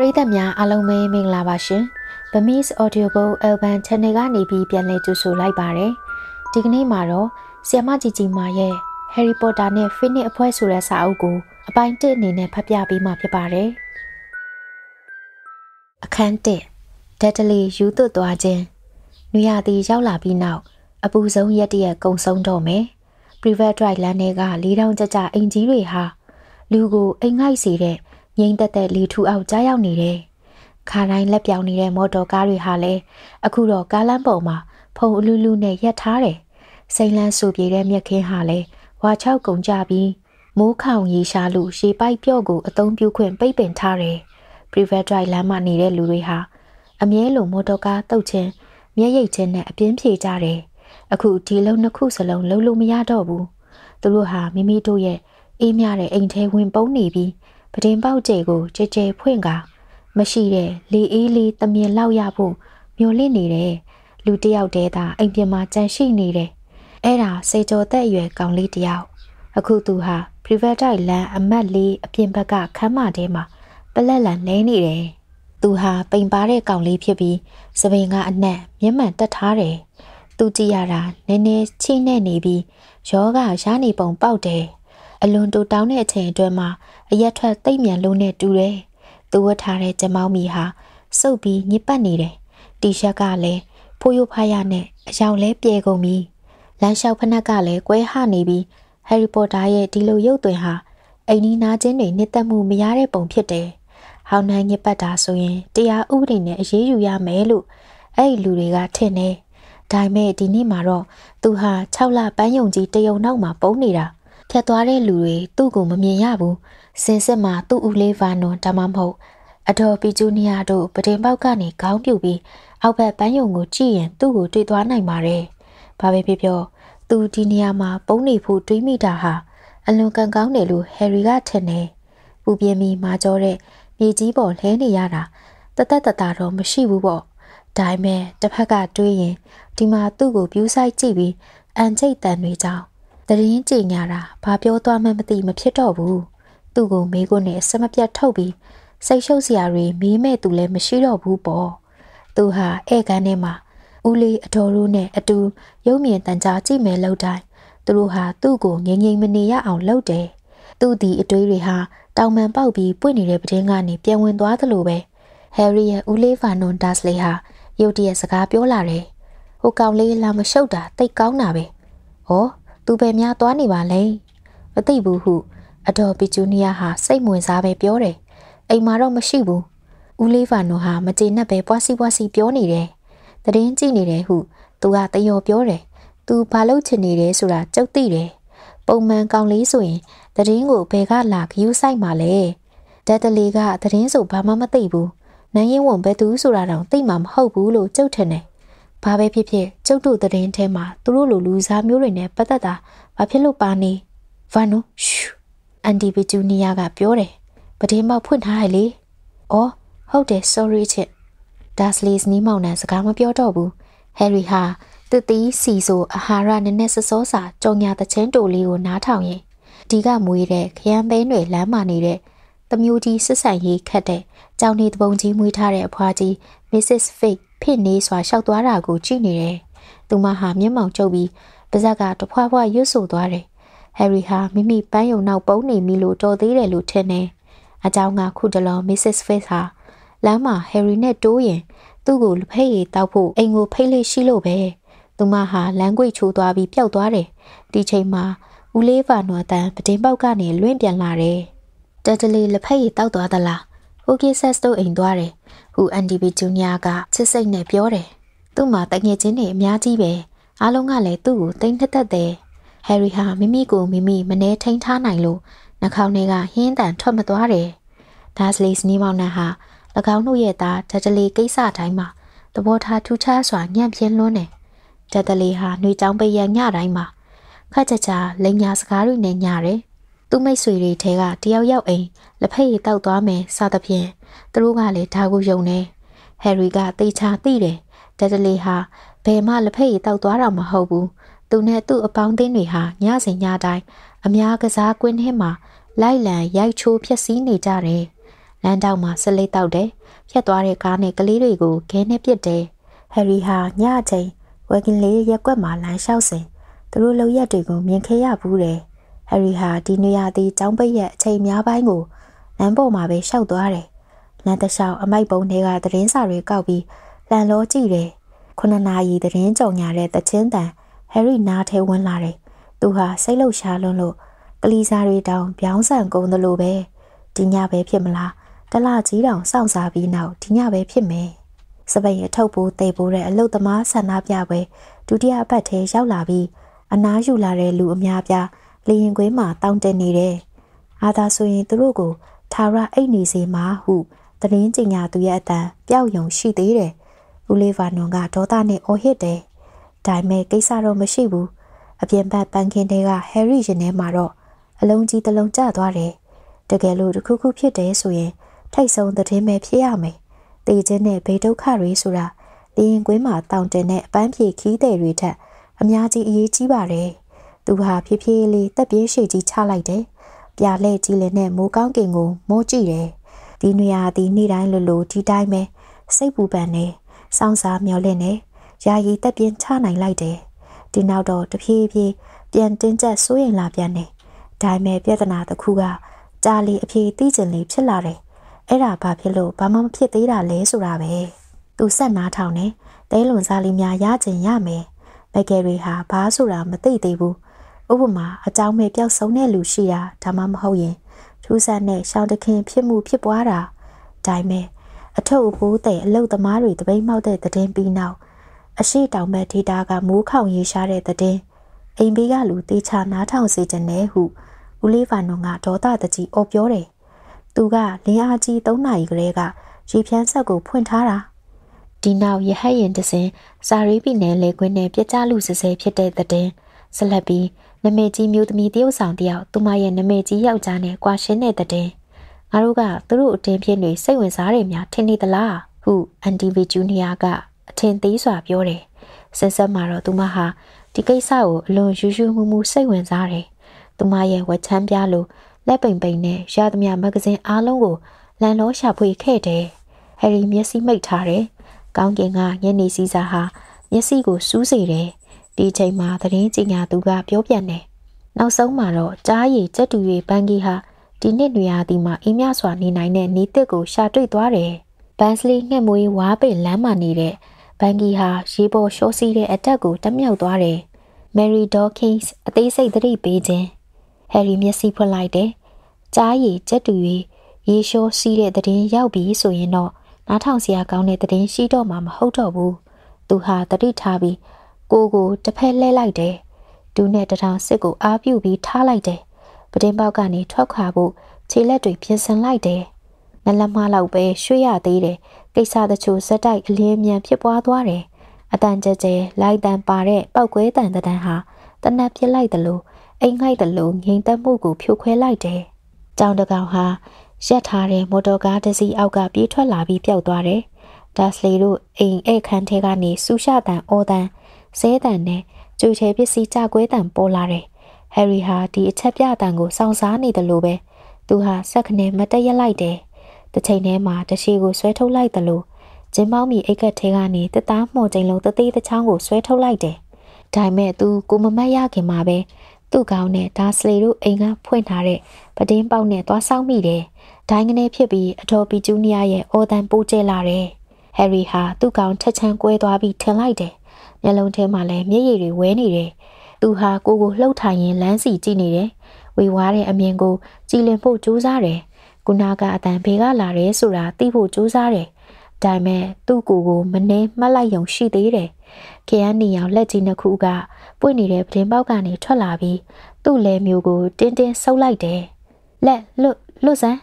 ပရိသတ်များအားလုံးပဲမင်္ဂလာပါရှင်။ Burmese Audiobook Album Channel ကနေပြီးပြန်လည်ကြိုဆိုလိုက်ပါရယ်။ဒီကနေ့မှာတော့ဆီယမကြီးကြီးမာရဲ့ Harry Potter နဲ့ Phoenix အဖွဲ့ဆိုတဲ့စာအုပ်ကို အပိုင်း1အနေနဲ့ဖတ်ပြပေးမှာဖြစ်ပါတယ်။အခန်း1 Deadly ယူသွတ်သွားခြင်းနွေရာသီရောက်လာပြီးနောက်အပူဆုံးရက်တရက်ကုံဆုံးတော့မယ်။ Private Drive လမ်းထဲက၄တောင်ကြကြအင်ကြီးတွေဟာလူကိုအိမ်ငိုက်စေတဲ့ငိမ့်သက်သက်လေထူအောင်ကြားရောက်နေတယ်။ခါတိုင်းလက်ပြောင်နေတဲ့မော်တော်ကားတွေဟာလည်းအခုတော့ကားလမ်းပေါ်မှာဖုံအလူးလူးနဲ့ရပ်ထားတယ်။စိန်လန်းဆူပြေတဲ့မြက်ခင်းဟာလည်းဝါချောက်ကုန်ကြပြီးမိုးခေါင်ရေရှားလို့ရှေပိုက်ပြော့ကိုအသုံးပြုခွင့်ပိတ်ပင်ထားတယ်။ private drive လမ်းမှာနေတဲ့လူတွေဟာအမြဲလိုမော်တော်ကားတုတ်ချင်းမျက်ရည်ချင်းနဲ့အပြင်းပြေကြတယ်။အခုဒီလုံးနှစ်ခုစလုံးလုံးလို့မရတော့ဘူး။သူတို့ဟာမိမိတို့ရဲ့အေးမြတဲ့အိမ်ထဲဝင်ပုန်းနေပြီးပဒင်ပေါက်ကြိတ်ကိုကြဲကြဲဖွင့်ကမရှိတဲ့လေအေးလေးတမြင်လောက်ရဖို့မျောလင့်နေတယ်လူတယောက်တည်းသာအိမ်ပြန်မှာကြံရှိနေတယ်အဲ့ဒါစေကျော်သက်အရွယ်ကောင်လေးတယောက်အခုသူဟာ private တိုက်လမ်းအမတ်လေးအပြင်ဘက်ကခမ်းမထဲမှာပလက်လန်နေနေတယ်သူဟာပိန်ပါတဲ့ကောင်လေးဖြစ်ပြီးစပင်ကအနက် မျက်မှန်တက်ထားတယ်သူကြည့်ရတာနည်းနည်းချိနဲ့နေပြီးယောဂရနေပုံပေါက်တယ်အလွန်တူတောင်းတဲ့အချိန်အတွက်မှာအရက်ထွက်သိမ့်မြန်လို့နဲ့တူတယ်။သူဝတ်ထားတဲ့ကျမောင်းမီဟာစုပ်ပြီးညစ်ပတ်နေတယ်။တီရှပ်ကလည်းဖိုးယိုဖားရနဲ့အယောင်လဲပြေကုန်ပြီ။လမ်းလျှောက်ဖက်နှက်ကလည်းကွဲဟနေပြီးဟယ်ရီပိုတာရဲ့ဒီလိုရုပ်သွင်ဟာအိမ်နီးနားချင်းတွေနှစ်သက်မှုမရတဲ့ပုံဖြစ်တယ်။ဟောင်းနှံညစ်ပတ်တာဆိုရင်တရားဥပဒေနဲ့အရေးယူရမယ်လို့အဲ့ဒီလူတွေကထင်တယ်။ဒါပေမဲ့ဒီနေ့မှာတော့သူဟာ6လပန်းယုံကြီးတယုံနောက်မှာပုံနေတာ။ဖြတ်သွားတဲ့လူတွေသူ့ကိုမမြင်ရဘူးစင်စစ်မှာသူ့ဦးလေးဗာနွန်ဒါမှမဟုတ်အတော်ပီဂျူနီယာတို့ပတင်ပေါက်ကနေခေါင်းပြုတ်ပြီးအောက်ဘက်ပန်းယုံကိုကြည့်ရင်သူ့ကိုတွေ့သွားနိုင်ပါတယ်။ဘာပဲဖြစ်ဖြစ်သူဒီနေရာမှာပုံနေဖို့တွေးမိတာဟာအလွန်ကံကောင်းတယ်လို့ဟယ်ရီကထင်တယ်။ပူပြင်းပြီးမာကြောတဲ့မြေကြီးပေါ်လဲနေရတာတသက်တသာတော့မရှိဘူးပေါ့။ဒါပေမဲ့တစ်ဖက်ကတွေးရင်ဒီမှာသူ့ကိုပြူးဆိုင်ကြည့်ပြီးအန်ချိတ်တန်တွေကြောင့်တရင်ကြင်ညာတာဘာပြောသွားမှမသိမဖြစ်တော့ဘူးသူ့ကိုမေးခွန်းနဲ့ဆက်မပြတ်ထုတ်ပြီးစိတ်ရှုပ်စရာတွေမေးမဲ့သူလည်းမရှိတော့ဘူးပေါ့သူဟာဧကန်ထဲမှာဦးလေးအတော်တို့နဲ့အတူ ရုပ်မြင်တန်ကြားကြည့်မယ်လို့တိုင်းသူတို့ဟာသူ့ကိုငငိမ့်မနေရအောင်လုပ်တယ်သူ့ဒီအတွေးတွေဟာတောင်ပန်ပေါက်ပြီးပွင့်နေတဲ့ပတင်းကနေပြန်ဝင်သွားသလိုပဲဟယ်ရီရဲ့ဦးလေးဖာနွန်ဒါစလီဟာရုတ်တရက်စကားပြောလာတယ်ဟိုကောင်လေးလာမရှုပ်တာတိတ်ကောင်းတာပဲ။ဟောသူပဲများသွားနေပါလဲမသိဘူးဟုအတော်ပီဂျူနီယာဟာစိတ်ဝင်စားပဲပြောတယ်အိမ်မှာတော့မရှိဘူးဦးလေးဖာနိုဟာမကျေနပ်ပဲပွားစီပွားစီပြောနေတယ်တရင်ကြည့်နေတယ်ဟုသူကတယောပြောတယ်သူဘာလုပ်ချင်နေတယ်ဆိုတာကြောက်သိတယ်ပုံမှန်ကောင်လေးဆိုရင်တရင်ကိုဘယ်ကလာခယူးဆိုင်မှာလဲဒက်တလီကတရင်ဆိုဘာမှမသိဘူးနိုင်ရင်ဝန်ဘယ်သူဆိုတာတောင်သိမှာမဟုတ်ဘူးလို့ကြုတ်ထင်တယ်ဘာပဲဖြစ်ဖြစ်ကျုပ်တို့သတင်းထဲမှာသူတို့လိုလူစားမျိုးတွေနဲ့ပတ်သက်တာဘာဖြစ်လို့ပါနေဗန်နိုရှူအန်တီဗီဂျူနီယာကပြောတယ်ပတင်းပေါက်ဖွင့်ထားရလေ။အော်ဟုတ်တယ် sorry ချစ်။ဒါစလီစနီးမောင်နှံစကားမပြောတော့ဘူး။ဟယ်ရီဟာတတိစီဆိုအဟာရနည်းနည်းစစောစာကြုံညာတချင်းတိုလေးကိုနားထောင်ရင်ဒီကမွေးတဲ့ခရမ်းပင်းတွေလမ်းမာနေတဲ့တမျိုးကြီးစစ်ဆန်ရေးခတ်တဲ့ကြောင်နေတပုံကြီးမွေးထားတဲ့အဖွားကြီး Mrs. Fake ဖိနေစွာရှောက်သွားတာကိုကြည့်နေတယ်။သူမဟာမျက်မှောင်ကျုပ်ပြီးပါဇက်ကတဖွာဖွာရွတ်ဆိုသွားတယ်။ဟယ်ရီဟာမိမိပန်းယုံနောက်ပုံနေပြီလို့တော်သေးတယ်လို့ထင်တယ်။အကြောင်းကခုတလော Mrs. Fitz ဟာလမ်းမှာဟယ်ရီနဲ့တိုးရင်သူ့ကိုလဖက်ရည်တောက်ဖို့အိမ်ကိုဖိတ်လေးရှိလို့ပဲ။သူမဟာလမ်းကွေ့ချိုးသွားပြီးပျောက်သွားတယ်။ဒီချိန်မှာဦးလေးဗာနော်တန်ပတင်းပေါက်ကနေလွင့်ပြန်လာတယ်။တတလီလဖက်ရည်တောက်သွားသလား။ဟိုကီဆက်စ်တို့အိမ်သွားတယ် UNDP Junior ကချစ်စိတ်နဲ့ပြောတယ်။သူ့မှာတငယ်ချင်းတွေအများကြီးပဲ။အားလုံးကလည်းသူ့ကိုတိမ်တက်တက်တယ်။ဟယ်ရီဟာမိမိကိုမိမိမနှဲထိန်ထားနိုင်လို့နှခေါင်းထဲကဟင်းတန်ထွက်မသွားတယ်။ဒါစလီစနီးမောင်နှံဟာ၎င်းတို့ရဲ့သားဒက်တလီကိစ္စတိုင်းမှာသဘောထားထူးခြားစွာညံ့ပြင်းလွန်းတယ်။ဒက်တလီဟာနှွေချောင်းပိတ်ရညတိုင်းမှာခက်ချာချာလိန်ညာစကားတွေနဲ့ညတယ်သူ့မိတ်ဆွေတွေထဲကတယောက်ယောက်အိမ်လက်ဖက်ရည်တောက်သွားမယ်စသဖြင့်သူတို့ကလည်းဒါကိုယုံနေဟယ်ရီကတေချာသိတယ်ဒက်ဒလီဟာဘယ်မှလက်ဖက်ရည်တောက်သွားတာမဟုတ်ဘူးသူနဲ့သူ့အပေါင်းအသင်းတွေဟာညစဉ်ညတိုင်းအများကစားကွင်းထဲမှာလိုက်လံရိုက်ချိုးဖျက်ဆီးနေကြတယ်လမ်းတောက်မှာဆက်လက်တောက်တယ်ဖြတ်သွားတဲ့ကားနဲ့ကလေးတွေကိုခဲနဲ့ပစ်တယ်ဟယ်ရီဟာညအချိန်ဝက်ကင်လေးရက်ွက်မှာလမ်းလျှောက်စဉ်သူတို့လောက်ရက်တွေကိုမြင်ခဲ့ရဘူးတယ်ဟယ်ရီဟာဒီနေရာသည်ကျောင်းပိတ်ရဲ့အချိန်များပိုင်းကိုလမ်းပေါ်မှာပဲရှောက်သွားတယ်။လမ်းတစ်လျှောက်အမိုက်ပုံတွေကသတင်းစာတွေကောက်ပြီးလန်လောကြည့်တယ်။ခုနှစ်နာရီသတင်းကြော်ညာတဲ့တချင်းတန်ဟယ်ရီနားထဲဝင်လာတယ်။သူဟာစိတ်လှုပ်ရှားလွန်းလို့ကလီစာတွေတောင်ပြောင်းဆန်ကုန်သလိုပဲဒီညပဲဖြစ်မလားတလကြီးတောင်စောင့်စားပြီးနောက်ဒီညပဲဖြစ်မယ်စပိန်အထုပ်ပိုးတည်ပိုးတဲ့အလုတ်သမားဆန္ဒပြပွဲဒုတိယအပတ်ထဲရောက်လာပြီးအနားယူလာတဲ့လူအများပြားလေရင်ခွေးမှာတောင်းတနေတယ်။အာသာဆိုရင်သူတို့ကိုသာရအိတ်နေစေမှာဟုသတင်းကြင်ညာသူရဲ့အတန်ပျောက်ယုံရှိသေးတယ်။ဦးလေးဗာနွန်ကဒေါသနဲ့အော်ဟစ်တယ်။ဒါပေမဲ့ကိစ္စတော့မရှိဘူး။အပြင်ဘက်ပန်းခင်းတွေကဟယ်ရီရင်ထဲမှာတော့အလုံးကြီးတစ်လုံးကျသွားတယ်။တကယ်လို့တစ်ခုခုဖြစ်တယ်ဆိုရင် ထိတ်ဆုံးသတင်းပဲဖြစ်ရမယ်။တေခြင်းနဲ့ဘေးဒုက္ခတွေဆိုတာလေရင်ကွင်းမှာတောင်တင်တဲ့အပန်းဖြေခီးတဲ့တွေထက်အများကြီးအရေးကြီးပါတယ်။သူဟာဖြည်းဖြည်းလေးတက်ပြေးရှိကြီးချလိုက်တယ်။ပြာလဲကြီးလည်းနဲ့မိုးကောင်းကင်ကို မိုးကြည့်တယ်။ဒီနေရာဒီနေ့တိုင်းလိုလိုဒီတိုင်းပဲစိတ်ပူပန်နေစောင်းစားမျောလင့်နေယာယီတက်ပြင်းချနိုင်လိုက်တယ်။ဒီနောက်တော့တဖြည်းဖြည်းပြန်တင်းကျပ်စိုးရင်လာပြန်နေ။ဒါပေမဲ့ပြဿနာတစ်ခုကကြာလီအဖြေတီးကျင်လေးဖြစ်လာတယ်။အဲ့ဒါဘာဖြစ်လို့ဘာမှမဖြစ်သေးတာလဲဆိုတာပဲ။သူဆက်နားထောင်နေ။တဲလွန်စားလေးများရကျင်ရမယ်။ဘယ်ကယ်ရီဟာဘာဆိုတာမသိသေးဘူး။ဥပမာအကြောင်းမဲ့ပျောက်ဆုံးတဲ့လူရှိတာဒါမှမဟုတ်ရင်ထူးဆန်းတဲ့ရှောင်းတခင်ဖြစ်မှုဖြစ်ပွားတာဒါမဲ့အထုပ်အပိုးတဲ့အလုတ်သမားတွေတပိတ်မောက်တဲ့သတင်းပြီးနောက်အရှိတောင်ဘက်ဒေတာကမိုးခေါင်ရေရှားတဲ့သတင်းအိမ်ဘေးကလူတေချာနားထောင်စေခြင်းနဲ့ဟုဦးလေးဖာနုံကဒေါသတကြီးအော်ပြောတယ်။သူကလင်းအားကြီး၃နာရီကလေးကရေဖြန်းဆက်ကိုဖွင့်ထားတာ။ဒီနောက်ရဟတ်ရင်တစင်စာရေးပြည်နယ်လေခွင်းနဲ့ပြကြလူစစဲဖြစ်တဲ့သတင်းဆက်လက်ပြီးနမေကြီးမျိုးသမီးတယောက်ဆောင်တယောက်သူမရဲ့နမေကြီးယောက်ျားနဲ့ကွာရှင်းတဲ့တည်ငါတို့ကသူတို့အတင်းပြင်းတွေစိတ်ဝင်စားတယ်များထင်နေသလားဟုအန်တီဗီဂျူနီယာကအထင်သေးစွာပြောတယ်ဆက်ဆက်မှာတော့သူမဟာဒီကိစ္စကိုအလွန်ယူးယူးမှုမှုစိတ်ဝင်စားတယ်သူမရဲ့ဝက်ချမ်းပြားလိုလက်ပိန်ပိန်နဲ့ရသမျှမဂဇင်းအားလုံးကိုလန်လောရှာဖွေခဲ့တယ်။ဟယ်ရီမျက်စိမိတ်ထားတယ်။ကောင်းကင်ကညနေစည်းစာဟာမျက်စိကိုစူးစေတယ်ဒီချိန်မှာသတင်းကြီးညာသူကပြောပြတယ်။နောက်ဆုံးမှာတော့ကြားရည်ကြက်တူရီဘန်ကီဟာဒီနှစ်နွေရာသီမှာအေးမြစွာနေနိုင်တဲ့နေသစ်ကိုရှာတွေ့သွားတယ်။ဘန်စလီငှက်မွေးဝါးပင်လမ်းမှာနေတဲ့ဘန်ကီဟာရေပေါ်ရှော့စီးတဲ့အတက်ကိုတက်မြောက်သွားတယ်။ Mary Dawkins အသေးစိတ်သတိပေးခြင်း။ Harry မျက်စိဖွင့်လိုက်တယ်။ကြားရည်ကြက်တူရီရေရှော့စီးတဲ့သတင်းရောက်ပြီဆိုရင်တော့နားထောင်စရာကောင်းတဲ့သတင်းရှိတော့မှာမဟုတ်တော့ဘူး။သူဟာတတိထားပြီးကိုကိုတစ်ဖက်လှဲလိုက်တယ်။ဒူးနဲ့တထောင်စစ်ကိုအားပြုပြီးထားလိုက်တယ်။ပတင်းပေါက်ကနေထွက်ခွာဖို့ခြေလက်တွေပြင်ဆင်လိုက်တယ်။နလမလောက်ပဲရွှေ့ရသေးတယ်။ကိစ္စတချို့ဇက်တိုက်အလင်းမြန်ဖြစ်ပွားသွားတယ်။အတန်ကြဲကြဲလိုက်တန်ပါတဲ့ပောက်ကွဲတန်တန်ဟာတနက်ပြစ်လိုက်တယ်လို့အိမ်ငှိုက်တယ်လို့ငြိမ်သက်မှုကိုဖြိုခွဲလိုက်တယ်။ကြောင်တကောင်ဟာရက်ထားတဲ့မော်တော်ကားတစ်စီးအောက်ကပြေးထွက်လာပြီးပျောက်သွားတယ်။ဒါစလီတို့အိမ်ဧခန်းထဲကနေစူးရှတန်အော်တန်ဈေးတန်နဲ့ကျူချဲပစ္စည်းကြကွဲတန်ပေါ်လာတယ်။ဟယ်ရီဟာဒီအချက်ပြတန်ကိုစောင့်စားနေတယ်လို့ပဲသူဟာစက်ခနဲမတက်ရက်လိုက်တယ်။တစ်ချိန်တည်းမှာတရှိကိုဆွဲထုတ်လိုက်တယ်လို့ဂျင်းပေါင်းမီအိတ်ကက်ထဲကနေတသားမှော်ချိန်လုံးတသေးတချောင်းကိုဆွဲထုတ်လိုက်တယ်။ဒါပေမဲ့သူကိုမမတ်ရခင်မှာပဲသူ့ကောင်းနဲ့ဒါစလီတို့အိမ်ကဖွင့်ထားတဲ့ပတင်းပေါက်နဲ့သွားဆောင်မိတယ်။ဒိုင်းကနေဖြစ်ပြီးအတော်ပီဂျူနီယာရဲ့အော်တန်ပိုးကျလာတယ်။ဟယ်ရီဟာသူ့ကောင်ချက်ချမ်းကွဲသွားပြီးထင်လိုက်တယ်မျက်လုံးထဲမှာလည်းမျက်ရည်တွေဝဲနေတယ်။သူဟာကိုကိုလှုပ်ထိုင်ရင်းလမ်းစီကြည့်နေတယ်။ဝေဝါးတဲ့အမြင်ကိုကြည်လင်ဖို့ကြိုးစားတယ်။ကုနာကအတန်ဘေကလာတယ်ဆိုတာသိဖို့ကြိုးစားတယ်။ဒါမဲ့သူ့ကိုကိုမနှဲမှတ်လိုက်ရုံရှိသေးတယ်။ခရမ်းနီယောင်လက်ကြီးနှစ်ခုကပွင့်နေတဲ့ပတင်ပေါက်ကနေထွက်လာပြီးသူ့လက်မျိုးကိုတင်းတင်းဆုပ်လိုက်တယ်။လက်လွတ်လွတ်စမ်း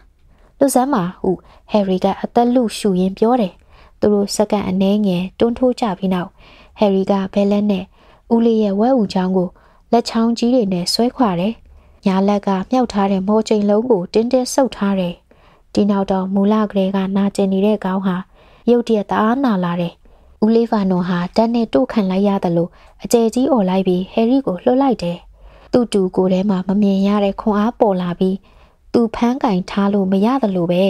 လွတ်စမ်းပါဟုဟယ်ရီကအသက်လူရှူရင်းပြောတယ်။သူတို့စက္ကန့်အနည်းငယ်တွန်းထိုးကြပြီးနောက်ဟယ်ရီကဘဲလက်နဲ့ဦးလေးရဲ့ဝဲဦးချောင်းကိုလက်ချောင်းကြီးတွေနဲ့ဆွဲခွာတယ်။ညာလက်ကမြောက်ထားတဲ့မောချိန်လုံးကိုတင်းတင်းဆုပ်ထားတယ်။ဒီနောက်တော့မူလကလေးကနာကျင်နေတဲ့ကောင်းဟာရုတ်တရက်တအားနာလာတယ်။ဦးလေးဖာနွန်ဟာတန်းနဲ့တို့ခံလိုက်ရတယ်လို့အကျယ်ကြီးអော်လိုက်ပြီးဟယ်ရီကိုလှုပ်လိုက်တယ်။သူ့တူကိုယ်ထဲမှာမမြင်ရတဲ့ခွန်အားပေါ်လာပြီးသူဖမ်းကင်ထားလို့မရတယ်လို့ပဲ။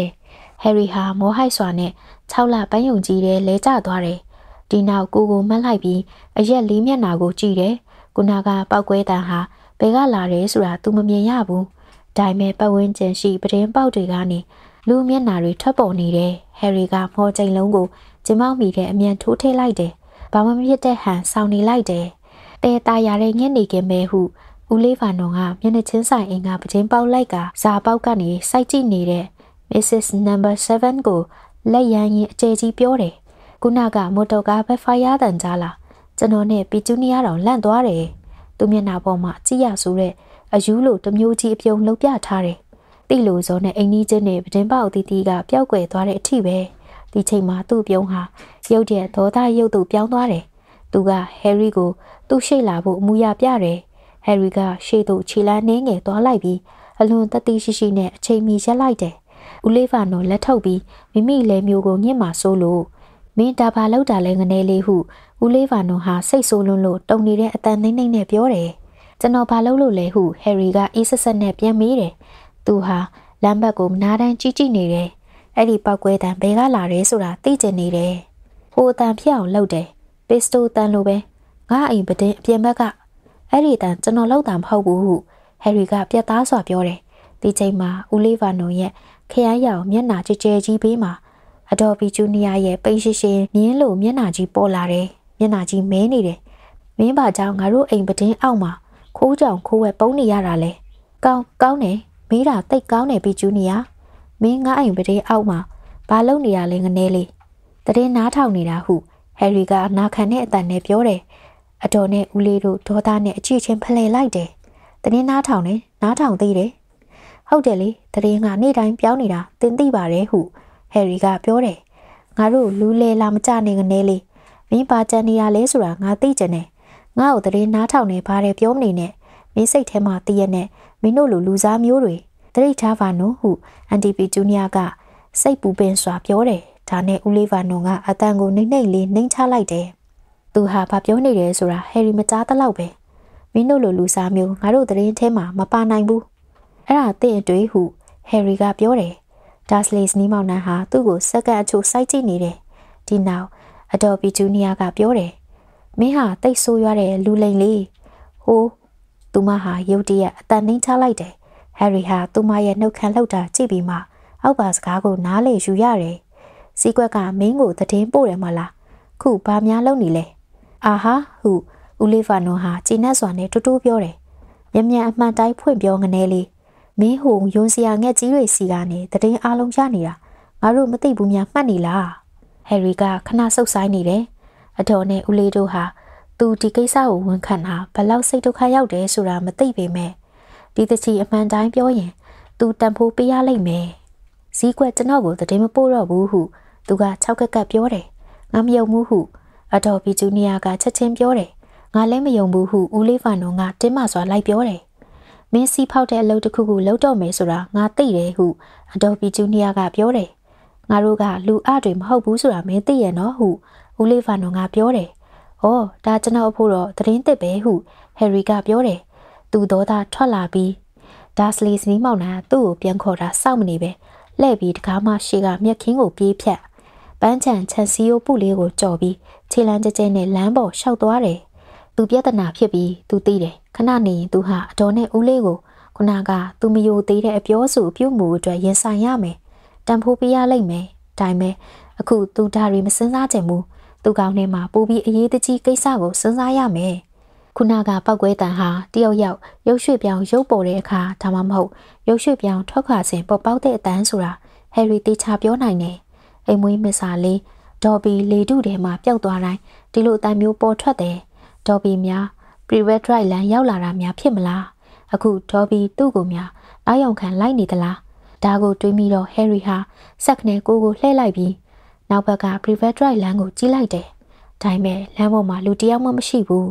ဟယ်ရီဟာမောဟိုက်စွာနဲ့6လပန်းယုံကြီးထဲလဲကျသွားတယ်ဒီနောက်ကိုကိုမှတ်လိုက်ပြီးအရက်လေးမျက်နာကိုကြည့်တယ်။ကုနာကပောက်ကွဲတန်ဟာဘယ်ကလာတယ်ဆိုတာ तू မမြင်ရဘူး။ဒါပေမဲ့ပတ်ဝန်းကျင်ရှိပတင်းပေါက်တွေကနေလူမျက်နာတွေထွက်ပေါ်နေတယ်။ဟယ်ရီကမော်ချိန်လုံးကိုကျမောက်မိတဲ့အမြန်ထိုးထည့်လိုက်တယ်။ဘာမှမဖြစ်တဲ့ဟန်ဆောင်နေလိုက်တယ်။တဲตาရတဲ့ညက်နေခင်ပဲဟုဦးလေးဖာနုံကမျက်နှာချင်းဆိုင်အိမ်ကပတင်းပေါက်လိုက်ကဇာပေါက်ကနေစိုက်ကြည့်နေတဲ့ Mrs. Number 7ကိုလက်ရန်ရင်အကျဲကြီးပြောတယ်ခုနကမိုတိုကားဘက်ဖိုင်ယာတန်ကြားလာကျွန်တော်နဲ့ပီကျူနီယာတော်လန့်သွားတယ်သူမျက်နှာပေါ်မှာကြည့်ရဆိုတဲ့အယူးလိုတမျိုးကြီးအပြုံလှုပ်ပြထားတယ်တိလိုစောနဲ့အိမ်ကြီးချင်းနဲ့ပတင်းပေါက်တီတီကပျောက်ကွယ်သွားတဲ့အထိပဲဒီချိန်မှာသူ့ပြုံးဟာရုတ်တရက်ဒေါသရုပ်သူပြောင်းသွားတယ်သူကဟယ်ရီကိုသူ့ရှိလာဖို့အမူအရာပြတယ်ဟယ်ရီကရှေ့သို့ခြေလမ်းနှင်းငယ်သွားလိုက်ပြီးအလွန်တတိရှိရှိနဲ့အချိန်မီရက်လိုက်တယ်ဦးလေးဖာနိုလက်ထုတ်ပြီးမိမိလဲမျိုးကိုညှစ်မှဆိုးလို့မင်းဒါဘာလောက်တာလဲငနေလေးဟုဦးလေးဗာနွန်ဟာစိတ်ဆိုးလွန်းလို့တုံနေတဲ့အတန်နှိမ့်နှိမ့်နဲ့ပြောတယ်ကျွန်တော်ဘာလုပ်လို့လဲဟုဟယ်ရီကအေးဆက်ဆက်နဲ့ပြန်မေးတယ်သူဟာလမ်းဘက်ကိုမနာတမ်းကြီးကြည့်နေတယ်အဲ့ဒီပောက်ကွဲတံဘယ်ကလာတယ်ဆိုတာသိကျင်နေတယ်ဟိုအတန်ဖြစ်အောင်လုပ်တယ်ပစ္စတိုတန်လိုပဲငါအိမ်ပဒင်းအပြင်ဘက်ကအဲ့ဒီတန်ကျွန်တော်လောက်တာမဟုတ်ဘူးဟုဟယ်ရီကပြက်သားစွာပြောတယ်ဒီချိန်မှာဦးလေးဗာနွန်ရဲ့ခရိုင်းရောင်မျက်နှာကြဲကြဲကြီးပေးမှာအတော်ပီကျူနီယာရဲ့ပိတ်ရှိရှိမြင်းလိုမျက်နှာကြီးပေါ်လာတယ်။မျက်နှာကြီးမဲနေတယ်။မင်းပါကြောင့်ငါတို့အိမ်ပတင်းအောက်မှာခိုးကြောင်ခိုးဝဲပုံနေရတာလေ။ကောင်းကောင်းတယ်။မင်းတာတိတ်ကောင်းတယ်ပီကျူနီယာ။မင်းငါအိမ်ပတင်းအောက်မှာဘာလုပ်နေရလဲငနေလေး။တရင်နားထောင်နေတာဟုဟယ်ရီကနာခံတဲ့အတန်နဲ့ပြောတယ်။အတော်နဲ့ဦးလေးတို့ဒေါသနဲ့အချစ်ချင်းဖလှယ်လိုက်တယ်။တရင်နားထောင်နေနားထောင်သေးတယ်။ဟုတ်တယ်လေတရင်ကနေ့တိုင်းပြောင်းနေတာသင်သိပါတယ်ဟု။ဟယ်ရီကပြောတယ်ငါတို့လူလေလာမကြနေကနေလေမင်းပါကြံနေရလဲဆိုတာငါသိကြတယ်ငါ့ကိုတရင်နားထောင်နေပါတယ်ပြောမနေနဲ့မင်းစိတ်ထဲမှာတည့်ရနဲ့မင်းတို့လူလူစားမျိုးတွေတရိတ်ထားပါနော်ဟုအန်တီပီဂျူနီယာကစိတ်ပူပင်စွာပြောတယ်ဒါနဲ့ဦးလေးဗာနွန်ကအတန်ကိုနှိမ့်နှိမ့်လေးနှိမ့်ချလိုက်တယ်သူဟာဘာပြောနေတယ်ဆိုတာဟယ်ရီမကြားသလောက်ပဲမင်းတို့လိုလူစားမျိုးငါတို့တရင်ထဲမှာမပါနိုင်ဘူးအဲ့ဒါတင့်အတွေ့ဟုဟယ်ရီကပြောတယ်ဒါစလီစနီးမောင်နှံဟာသူ့ကိုစက္ကန့်အချို့စိုက်ကြည့်နေတယ်။ဒီနောက်အဒေါ်ပီဂျူနီယာကပြောတယ်။မင်းဟာတိတ်ဆိုးရွားတဲ့လူလိမ်လေး။ဟိုးသူမဟာရုတ်တရက်အတန်နှင်းချလိုက်တယ်။ဟယ်ရီဟာသူမရဲ့နှုတ်ခမ်းလှုပ်တာ ကြည့်ပြီးမှ အောက်ပါစကားကိုနားလေယူရတယ်။စီကွက်ကမင်းကိုသတင်းပို့တယ်မလား။ခုဘာများလုပ်နေလဲ။အာဟာဟုဦးလေးဖာနွန်ဟာဂျီနတ်စွာနဲ့တူတူပြောတယ်။မြ мян အမှန်တိုင်းဖွင့်ပြောငနေလေးမင်းဟိုယုံစရာငက်ကြီးတွေစီကနေတရင်အားလုံးရနေတာငါတို့မသိဘူးများမှတ်နေလားဟယ်ရီကခဏဆုပ်ဆိုင်းနေတယ်အတော်နဲ့ဦးလေးတို့ဟာသူဒီကိစ္စကိုဝန်ခံတာဘလောက်စိတ်ဒုက္ခရောက်တယ်ဆိုတာမသိပေမဲ့ဒီတချီအမှန်တိုင်းပြောရင်သူတန်ဖိုးပေးရလိမ့်မယ်ဈေးကွက်ကျွန်တော်ကိုတည်မပို့တော့ဘူးဟုသူက၆ကက်ကက်ပြောတယ်ငါမယုံဘူးဟုအတော်ဘီဂျူနီယာကချက်ချင်းပြောတယ်ငါလည်းမယုံဘူးဟုဦးလေးဖန်တို့ကတင်းမစွာလိုက်ပြောတယ်မင်းစီဖောက်တဲ့အလုပ်တစ်ခုခုလုပ်တော့မယ်ဆိုတာငါသိတယ်ဟုအဒေါ်ပီဂျူနီယာကပြောတယ်ငါတို့ကလူအတွေမဟုတ်ဘူးဆိုတာမင်းသိရနော်ဟုဦးလေးဖာနွန်ကပြောတယ်ဩဒါကျွန်တော်အဖို့တော့သတင်းသစ်ပဲဟုဟယ်ရီကပြောတယ်သူသောသားထွက်လာပြီးဒါစလီစနီးမောင်နှံသူ့ကိုပြန်ခေါ်တာစောင့်မနေပဲလှည့်ပြီးတကားမှရှေ့ကမျက်ခင်းကိုပြေးဖြတ်ပန်းချံချန်စီယိုပုလေးကိုကြော်ပြီးခြေလမ်းကျကျနဲ့လမ်းပေါ်လျှောက်သွားတယ်သူပြဿနာဖြစ်ပြီးသူသိတယ်ခဏနေသူဟာအတော်နဲ့ဦးလေးကိုခုနကသူမယိုသေးတဲ့အပြောဆိုပြုမှုအတွက်ရင်ဆိုင်ရမယ်တန်ဖိုးပေးရလိမ့်မယ်ဒါပေမဲ့အခုသူဒါတွေမစင်စားကြဘူးသူကောင်းထဲမှာပိုပြီးအရေးတကြီးကိစ္စကိုစင်စားရမယ်ခုနကပောက်ကွဲတန်ဟာတယောက်ယောက်ရုပ်ရွှေ့ပြောင်းရုပ်ပေါ်တဲ့အခါဒါမှမဟုတ်ရုပ်ရွှေ့ပြောင်းထွက်ခွာစဉ်ပေါ်ပေါက်တဲ့အတန်းဆိုတာဟယ်ရီတေချာပြောနိုင်တယ်အိမ်မွေးမစ္စာလေးဒေါ်ဘီလေတုထဲမှာပျောက်သွားတိုင်းဒီလိုအတန်းမျိုးပေါ်ထွက်တယ်ဒေါ်ဘီများ private drive လမ်းရောက်လာတာများဖြစ်မလားအခုဒေါ်ဘီသူ့ကိုများအာရုံခံလိုက်နေသလားဒါကိုတွေးမိတော့ Harry ဟာစက်ကနေကိုကိုလှည့်လိုက်ပြီးနောက်ဘက်က private drive လမ်းကိုကြီးလိုက်တယ်ဒါပေမဲ့လမ်းပေါ်မှာလူတယောက်မှမရှိဘူး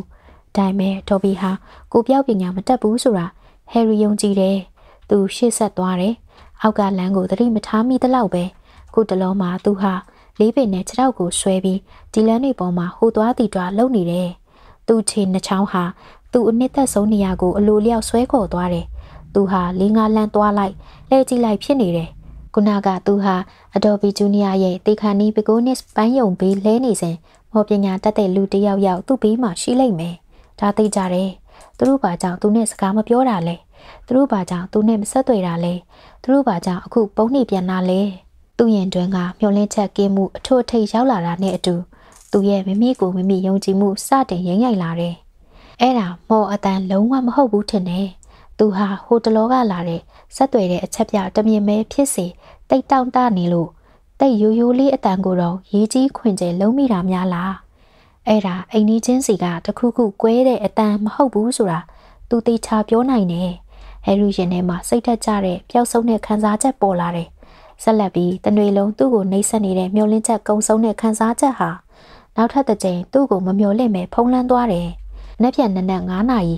ဒါပေမဲ့ဒေါ်ဘီဟာကိုပြောက်ပညာမတတ်ဘူးဆိုတာဟယ်ရီယုံကြည်တယ်သူရှေ့ဆက်သွားတယ်အောက်ကလမ်းကိုသတိမထားမိသလောက်ပဲခုတလုံးမှာသူဟာလေးပင်နဲ့ခြေထောက်ကိုဆွဲပြီးဒီလမ်းတွေပေါ်မှာဟိုသွားတီတွားလုံနေတယ်သူ့ခြေနှချောင်းဟာသူ့အနှစ်သက်ဆုံးနေရာကို အလိုလျောက်ဆွဲခေါ်သွားတယ်။သူဟာလေးငါလန့်သွားလိုက်လဲကြည့်လိုက်ဖြစ်နေတယ်။ခုနကသူဟာ Adobe Junior ရဲ့တေခါနီး Begonis ပန်းယုံဘေးလဲနေစဉ်မော်ပညာတတ်တဲ့လူတယောက်ယောက်သူ့ဘေးမှာရှိလိမ့်မယ်။ဒါသိကြတယ်။သူတို့ဘာကြောင့်သူနဲ့စကားမပြောတာလဲ။သူတို့ဘာကြောင့်သူနဲ့မဆက်သွယ်တာလဲ။သူတို့ဘာကြောင့်အခုပုံနေပြန်တာလဲ။သူ့ရင်တွင်ကမျောလင်းချက်ကင်းမှုအထွတ်အထိပ်ရောက်လာတာနဲ့အတူသူရဲ့မိမိကိုမိမိယုံကြည်မှုစတင်ရင်ရိုက်လာတယ်။အဲ့ဒါမော်အတန်လုံးဝမဟုတ်ဘူးထင်တယ်။သူဟာဟိုတလောကလာတဲ့ဆက်သွယ်တဲ့အချက်ပြတမြင်မဲဖြစ်စေတိတ်တောင့်တနေလို့တိတ်ရိုးရိုးလေးအတန်ကိုတော့ရေးကြီးခွင်ကျဲလုံးမိတာများလား။အဲ့ဒါအိမ်ကြီးချင်းစီကတခုခုကွဲတဲ့အတန်မဟုတ်ဘူးဆိုတာသူတေချာပြောနိုင်တယ်။အဲလူရင်ထဲမှာစိတ်သက်ကြတဲ့ပျောက်ဆုံးတဲ့ခံစားချက်ပေါ်လာတယ်။ဆက်လက်ပြီးတနွေလုံးသူ့ကိုနှိမ့်ဆက်နေတဲ့မျောလင်းချက်ကုံဆုံးတဲ့ခံစားချက်ဟာနောက်ထပ်တစ်ကြိမ်သူ့ကိုမမျော်လင့်ပဲဖုံးလန်းသွားတယ်။နက်ပြန်နက်နက်9နာရီ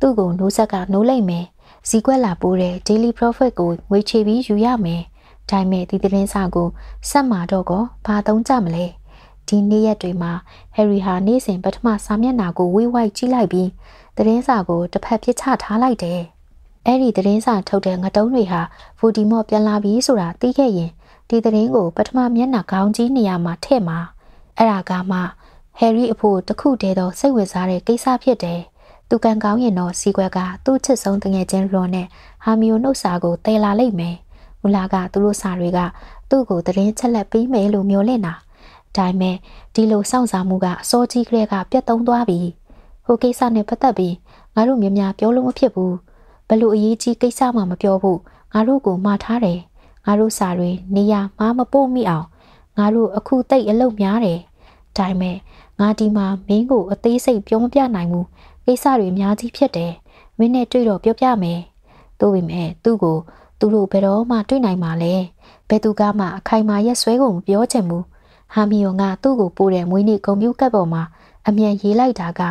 သူ့ကိုနိုးဆက်ကနိုးလိုက်မယ်။ဇီကွက်လာပိုးတဲ့ Daily Profit ကိုငွေချေပြီးယူရမယ်။ဒါပေမဲ့ဒီသတင်းစာကိုဆက်မှာတော့ကောဘာသုံးကြမလဲ။ဒီနေ့ရက်တွေမှာဟယ်ရီဟာနေ့စဉ်ပထမစာမျက်နှာကိုဝေးဝိုက်ကြည့်လိုက်ပြီးသတင်းစာကိုတစ်ဖက်ပြစ်ချထားလိုက်တယ်။အဲ့ဒီသတင်းစာထုတ်တဲ့ငတုံးတွေဟာဗိုဒီမော့ပြန်လာပြီဆိုတာသိခဲ့ရင်ဒီသတင်းကိုပထမမျက်နှာခေါင်းကြီးနေရာမှာထည့်မှာ။အဲ့ဒါကမှဟယ်ရီအဖို့တခုတည်းသောစိတ်ဝင်စားတဲ့ကိစ္စဖြစ်တယ်။သူကံကောင်းရင်တော့စီကွက်ကသူ့ချစ်ဆုံးတငယ်ချင်းလွန်နဲ့ဟာမီယိုနှုတ်စာကိုတည်လာလိမ့်မယ်။မူလာကသူတို့စာတွေကသူ့ကိုသတင်းချက်လက်ပေးမယ်လို့မျှော်လင့်တာ။ဒါပေမဲ့ဒီလိုစောင့်စားမှုကအစောကြီးကလေးကပြတ်သုံးသွားပြီ။ဟိုကိစ္စနဲ့ပတ်သက်ပြီးငါတို့များများပြောလို့မဖြစ်ဘူး။ဘလို့အရေးကြီးကိစ္စမှမပြောဘူး။ငါတို့ကိုမှားထားတယ်။ငါတို့စာတွေနေရာမှာမပို့မိအောင်ငါတို့အခုတိတ်အလုပ်များတယ်ဒါပေမဲ့ငါဒီမှာမင်းကို အသေးစိတ်ပြောမပြနိုင်ဘူးကိစ္စတွေအများကြီးဖြစ်တယ်မင်းနဲ့တွေ့တော့ပြောပြမယ်တို့ပေမဲ့သူ့ကိုသူတို့ဘယ်တော့မှတွေ့နိုင်မှာလဲဘယ်သူကမှအခိုင်အမာရက်ဆွဲကိုမပြောချင်ဘူးဟာမီယိုကသူ့ကိုပို့တဲ့မွေးနေ့ဂုံပြူကတ်ပေါ်မှာအမြန်ရေးလိုက်တာက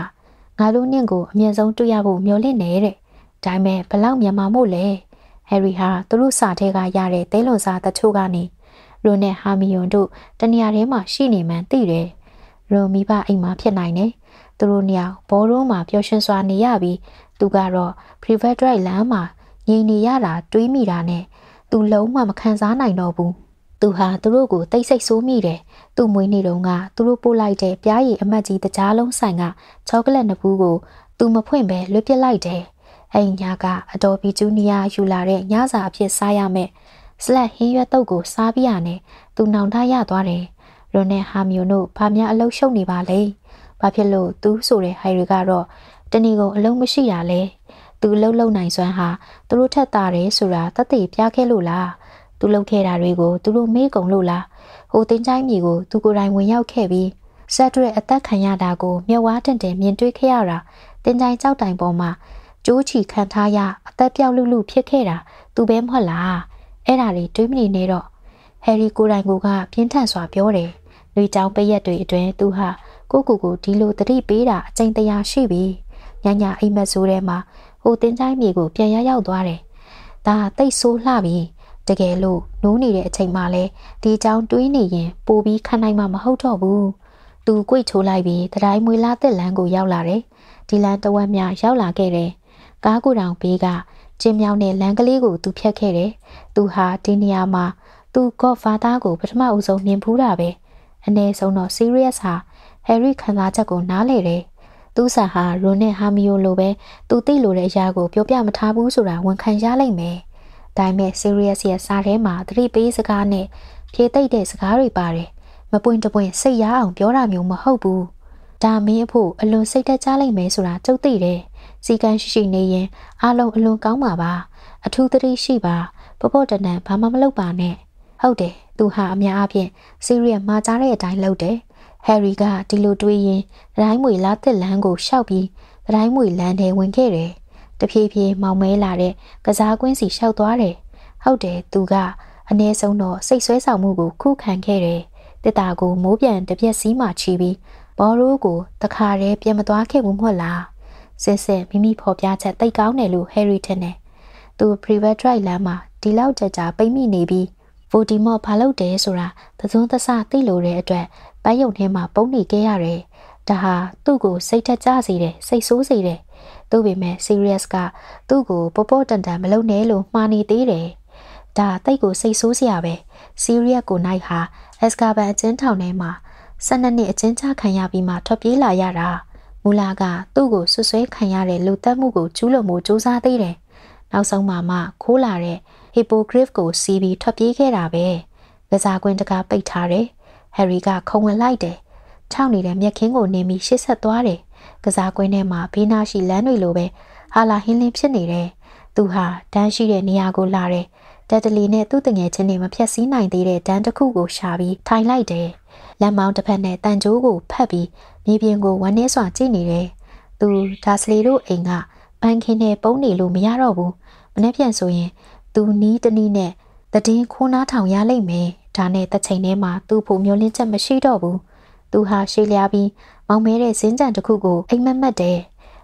ငါတို့နှင့်ကိုအမြန်ဆုံးတွေ့ရဖို့မျှော်လင့်နေတဲ့ဒါပေမဲ့ဘလောက်မြန်မာမို့လဲဟယ်ရီဟာသူတို့စာထဲကရတဲ့သဲလွန်စာတချို့ကနေရိုနဲ့ဟာမီယွန်တို့တနေရာထဲမှာရှိနေမှန်းသိတယ်ရုံမိဘအိမ်မှာဖြစ်နိုင်တယ်။သူတို့နှစ်ယောက်ဘောရုံးမှာပျော်ရွှင်စွာနေရပြီးသူကတော့ private drive လမ်းမှာငြိမ်နေရတာတွေးမိတာနဲ့သူလုံးဝမခံစားနိုင်တော့ဘူး။သူဟာသူတို့ကိုတိတ်ဆိတ်ဆိုးမိတယ်။သူ့မွေးနေ့တုန်းကသူတို့ပို့လိုက်တဲ့ပြားရည်အမတ်ကြီးတကြားလုံးဆိုင်ကချောကလက်နှစ်ဘူးကိုသူမဖွင့်ပဲလွတ်ပစ်လိုက်တယ်။အဲ့ညာကအတော်ဘီဂျူနီယာယူလာတဲ့ညစာအဖြစ်စားရမယ်။ slash ဟင်းရွက်တုပ်ကို စားပြရနဲ့သူနောင်တရသွားတယ်။ရွန်နဲ့ဟာမီယိုတို့ဘာများအလုံးရှုပ်နေပါလဲ။ဘာဖြစ်လို့သူဆိုတဲ့ဟိုင်ရီကတော့တဏီကိုအလုံးမရှိရလဲ။သူလှုပ်လှုပ်နိုင်စွမ်းဟာသူတို့ထက်တာတယ်ဆိုတာတသက်ပြခဲ့လို့လား။သူလှုပ်ခဲ့တာတွေကို သူတို့မေ့ကုန်လို့လား။ဟိုတင်းချိုင်းမြေကိုသူကိုယ်တိုင်ဝင်ရောက်ခဲ့ပြီးဇက်တွေအသက်ခံရတာကိုမျက်ဝါးတင့်တယ်မြင်တွေ့ခဲ့ရတာတင်းချိုင်းကြောက်တိုင်ပေါ်မှာကျိုးချီခံထားရအသက်ပြောက်လူလူဖြစ်ခဲ့တာသူပဲမဟုတ်လား။အဲ့ဒါတွေတွေးမိနေတော့ဟယ်ရီကိုယ်တိုင်ကပြင်းထန်စွာပြောတယ်ရီတောင်ပရက်တွေအတွင်းသူဟာကိုကူကိုဒီလိုတတိပေးတာအကျဉ်းတရားရှိပြီ။ညညာအိမ်မက်ဆိုးထဲမှာဟိုတင်းတိုင်းမြေကိုပြန်ရရောက်သွားတယ်။ဒါတိတ်ဆိုးလှပြီ။တကယ်လို့နိုးနေတဲ့အချိန်မှလည်းဒီအကြောင်းတွေးနေရင်ပိုပြီးခံနိုင်မှာမဟုတ်တော့ဘူး။သူကြွိတ်ချိုးလိုက်ပြီးတတိုင်းမွေလာတက်လန်းကိုရောက်လာတယ်။ဒီလန်းတဝက်များရောက်လာခဲ့တယ်။ကားကိုယ်တောင်ဘေးကကျင်းမြောင်းတဲ့လမ်းကလေးကို သူဖြတ်ခဲ့တယ်။သူဟာဒီနေရာမှာသူကော့ဖာသားကိုပထမအဦးဆုံးမြင်ဖူးတာပဲ။အနည်းဆုံးတော့ serious ဟာ Harry ခံစားချက်ကိုနားလေတယ်။သူ့ဆန်ဟာ Ron နဲ့ Hermione လိုပဲသူသိလိုတဲ့အရာကိုပြောပြမထားဘူးဆိုတာဝန်ခံရလိမ့်မယ်။ဒါပေမဲ့ serious ရဲ့စာထဲမှာသတိပေးစကားနဲ့ဖြေသိမ့်တဲ့စကားတွေပါတယ်။မပွင့်တပွင့်စိတ်ရအောင်ပြောတာမျိုးမဟုတ်ဘူး။ဒါမင်းအဖို့အလွန်စိတ်သက်သာလိမ့်မယ်ဆိုတာကျုပ်သိတယ်။စီကံရှိရှိနေရင်အလုံးအလွန်ကောင်းပါပါ။အထူးသတိရှိပါ။ပပေါ့တနံဘာမှမလုပ်ပါနဲ့။ဟုတ်တယ်။သူဟာအများအားဖြင့်စီရီယမှာကြားတဲ့အတိုင်းလုပ်တယ်။ဟယ်ရီကဒီလိုတွေးရင်ဒတိုင်းမွေလာတက်လန်းကိုရှောက်ပြီးဒတိုင်းမွေလန်းထဲဝင်ခဲ့တယ်။တဖြည်းဖြည်းမောင်မဲလာတဲ့ကစားကွင်းစီရှောက်သွားတယ်။ဟုတ်တယ်သူကအနည်းဆုံးတော့စိတ်ဆွဲဆောင်မှုကိုခုခံခဲ့တယ်။တစ်တာကိုမိုးပြန်တပြက်စီးမှချီပြီးဘောရိုးကိုတခါတည်းပြန်မသွားခဲ့ဘူးမဟုတ်လား။စစ်စစ်မိမိဖော်ပြချက်တိတ်ကောင်းတယ်လို့ဟယ်ရီထင်တယ်။သူ private drive လမ်းမှာဒီလောက်ကြကြပိတ်မိနေပြီးဗိုဒီမော့ဘာလုပ်တယ်ဆိုတာသုံးသဆသိလိုတဲ့အတွက်ပန်းရုံထဲမှာပုံနေခဲ့ရတယ်။ဒါဟာသူ့ကိုစိတ်ထက်ကြစေတယ်စိတ်ဆိုးစေတယ်။သို့ပေမဲ့ serious ကသူ့ကိုပေါပေါတန်တန်မလုပ်နဲ့လို့မှားနေသေးတယ်။ဒါတိတ်ကိုစိတ်ဆိုးစရာပဲ။ serious ကိုနိုင်ဟာ escarban အချင်းထောင်ထဲမှာ၁၂နှစ်အချင်းချခံရပြီးမှထွက်ပြေးလာရတာ။မူလာကသူ့ကိုဆွဆွဲခံရတဲ့လူတက်မှုကိုကျူးလွန်မှုစူးစမ်းသေးတယ်။နောက်ဆုံးမှမှခိုးလာတဲ့ Hippogriff ကိုစီးပြီးထွက်ပြေးခဲ့တာပဲ။ကစားကွင်းတကားပိတ်ထားတယ်။ Harry ကခုံဝင်လိုက်တယ်။ခြောက်နေတဲ့မြက်ခင်းကိုနင်းပြီးရှေ့ဆက်သွားတယ်။ကစားကွင်းထဲမှာဘေးနားရှိလမ်းတွေလိုပဲဟာလာဟင်းလင်းဖြစ်နေတယ်။သူဟာတန်းရှိတဲ့နေရာကိုလာတယ်။တက်တလီနဲ့သူ့တငယ်ချင်းတွေမဖြတ်စည်းနိုင်သေးတဲ့တန်းတစ်ခုကိုရှာပြီးထိုင်လိုက်တယ်။လက်မောင်းတစ်ဖက်နဲ့တန်ကြိုးကိုဖတ်ပြီးမြေပြင်ကိုဝန်းနေစွာကြည့်နေတယ်။သူဒါစလီတို့အိမ်ကပန်းခင်းနဲ့ပုံးနေလို့မရတော့ဘူး။မနေ့ပြန်ဆိုရင်သူနီးတနည်းနဲ့တည်င်းခိုးနားထောင်ရလိမ့်မယ်ဒါနဲ့တစ်ချိန်တည်းမှာသူ့ဖို့မျောလင်းချက်မရှိတော့ဘူးသူဟာရှေ့လျားပြီးမောင်မဲတဲ့ဇင်းကြံတစ်ခုကိုအိမ်မက်မက်တယ်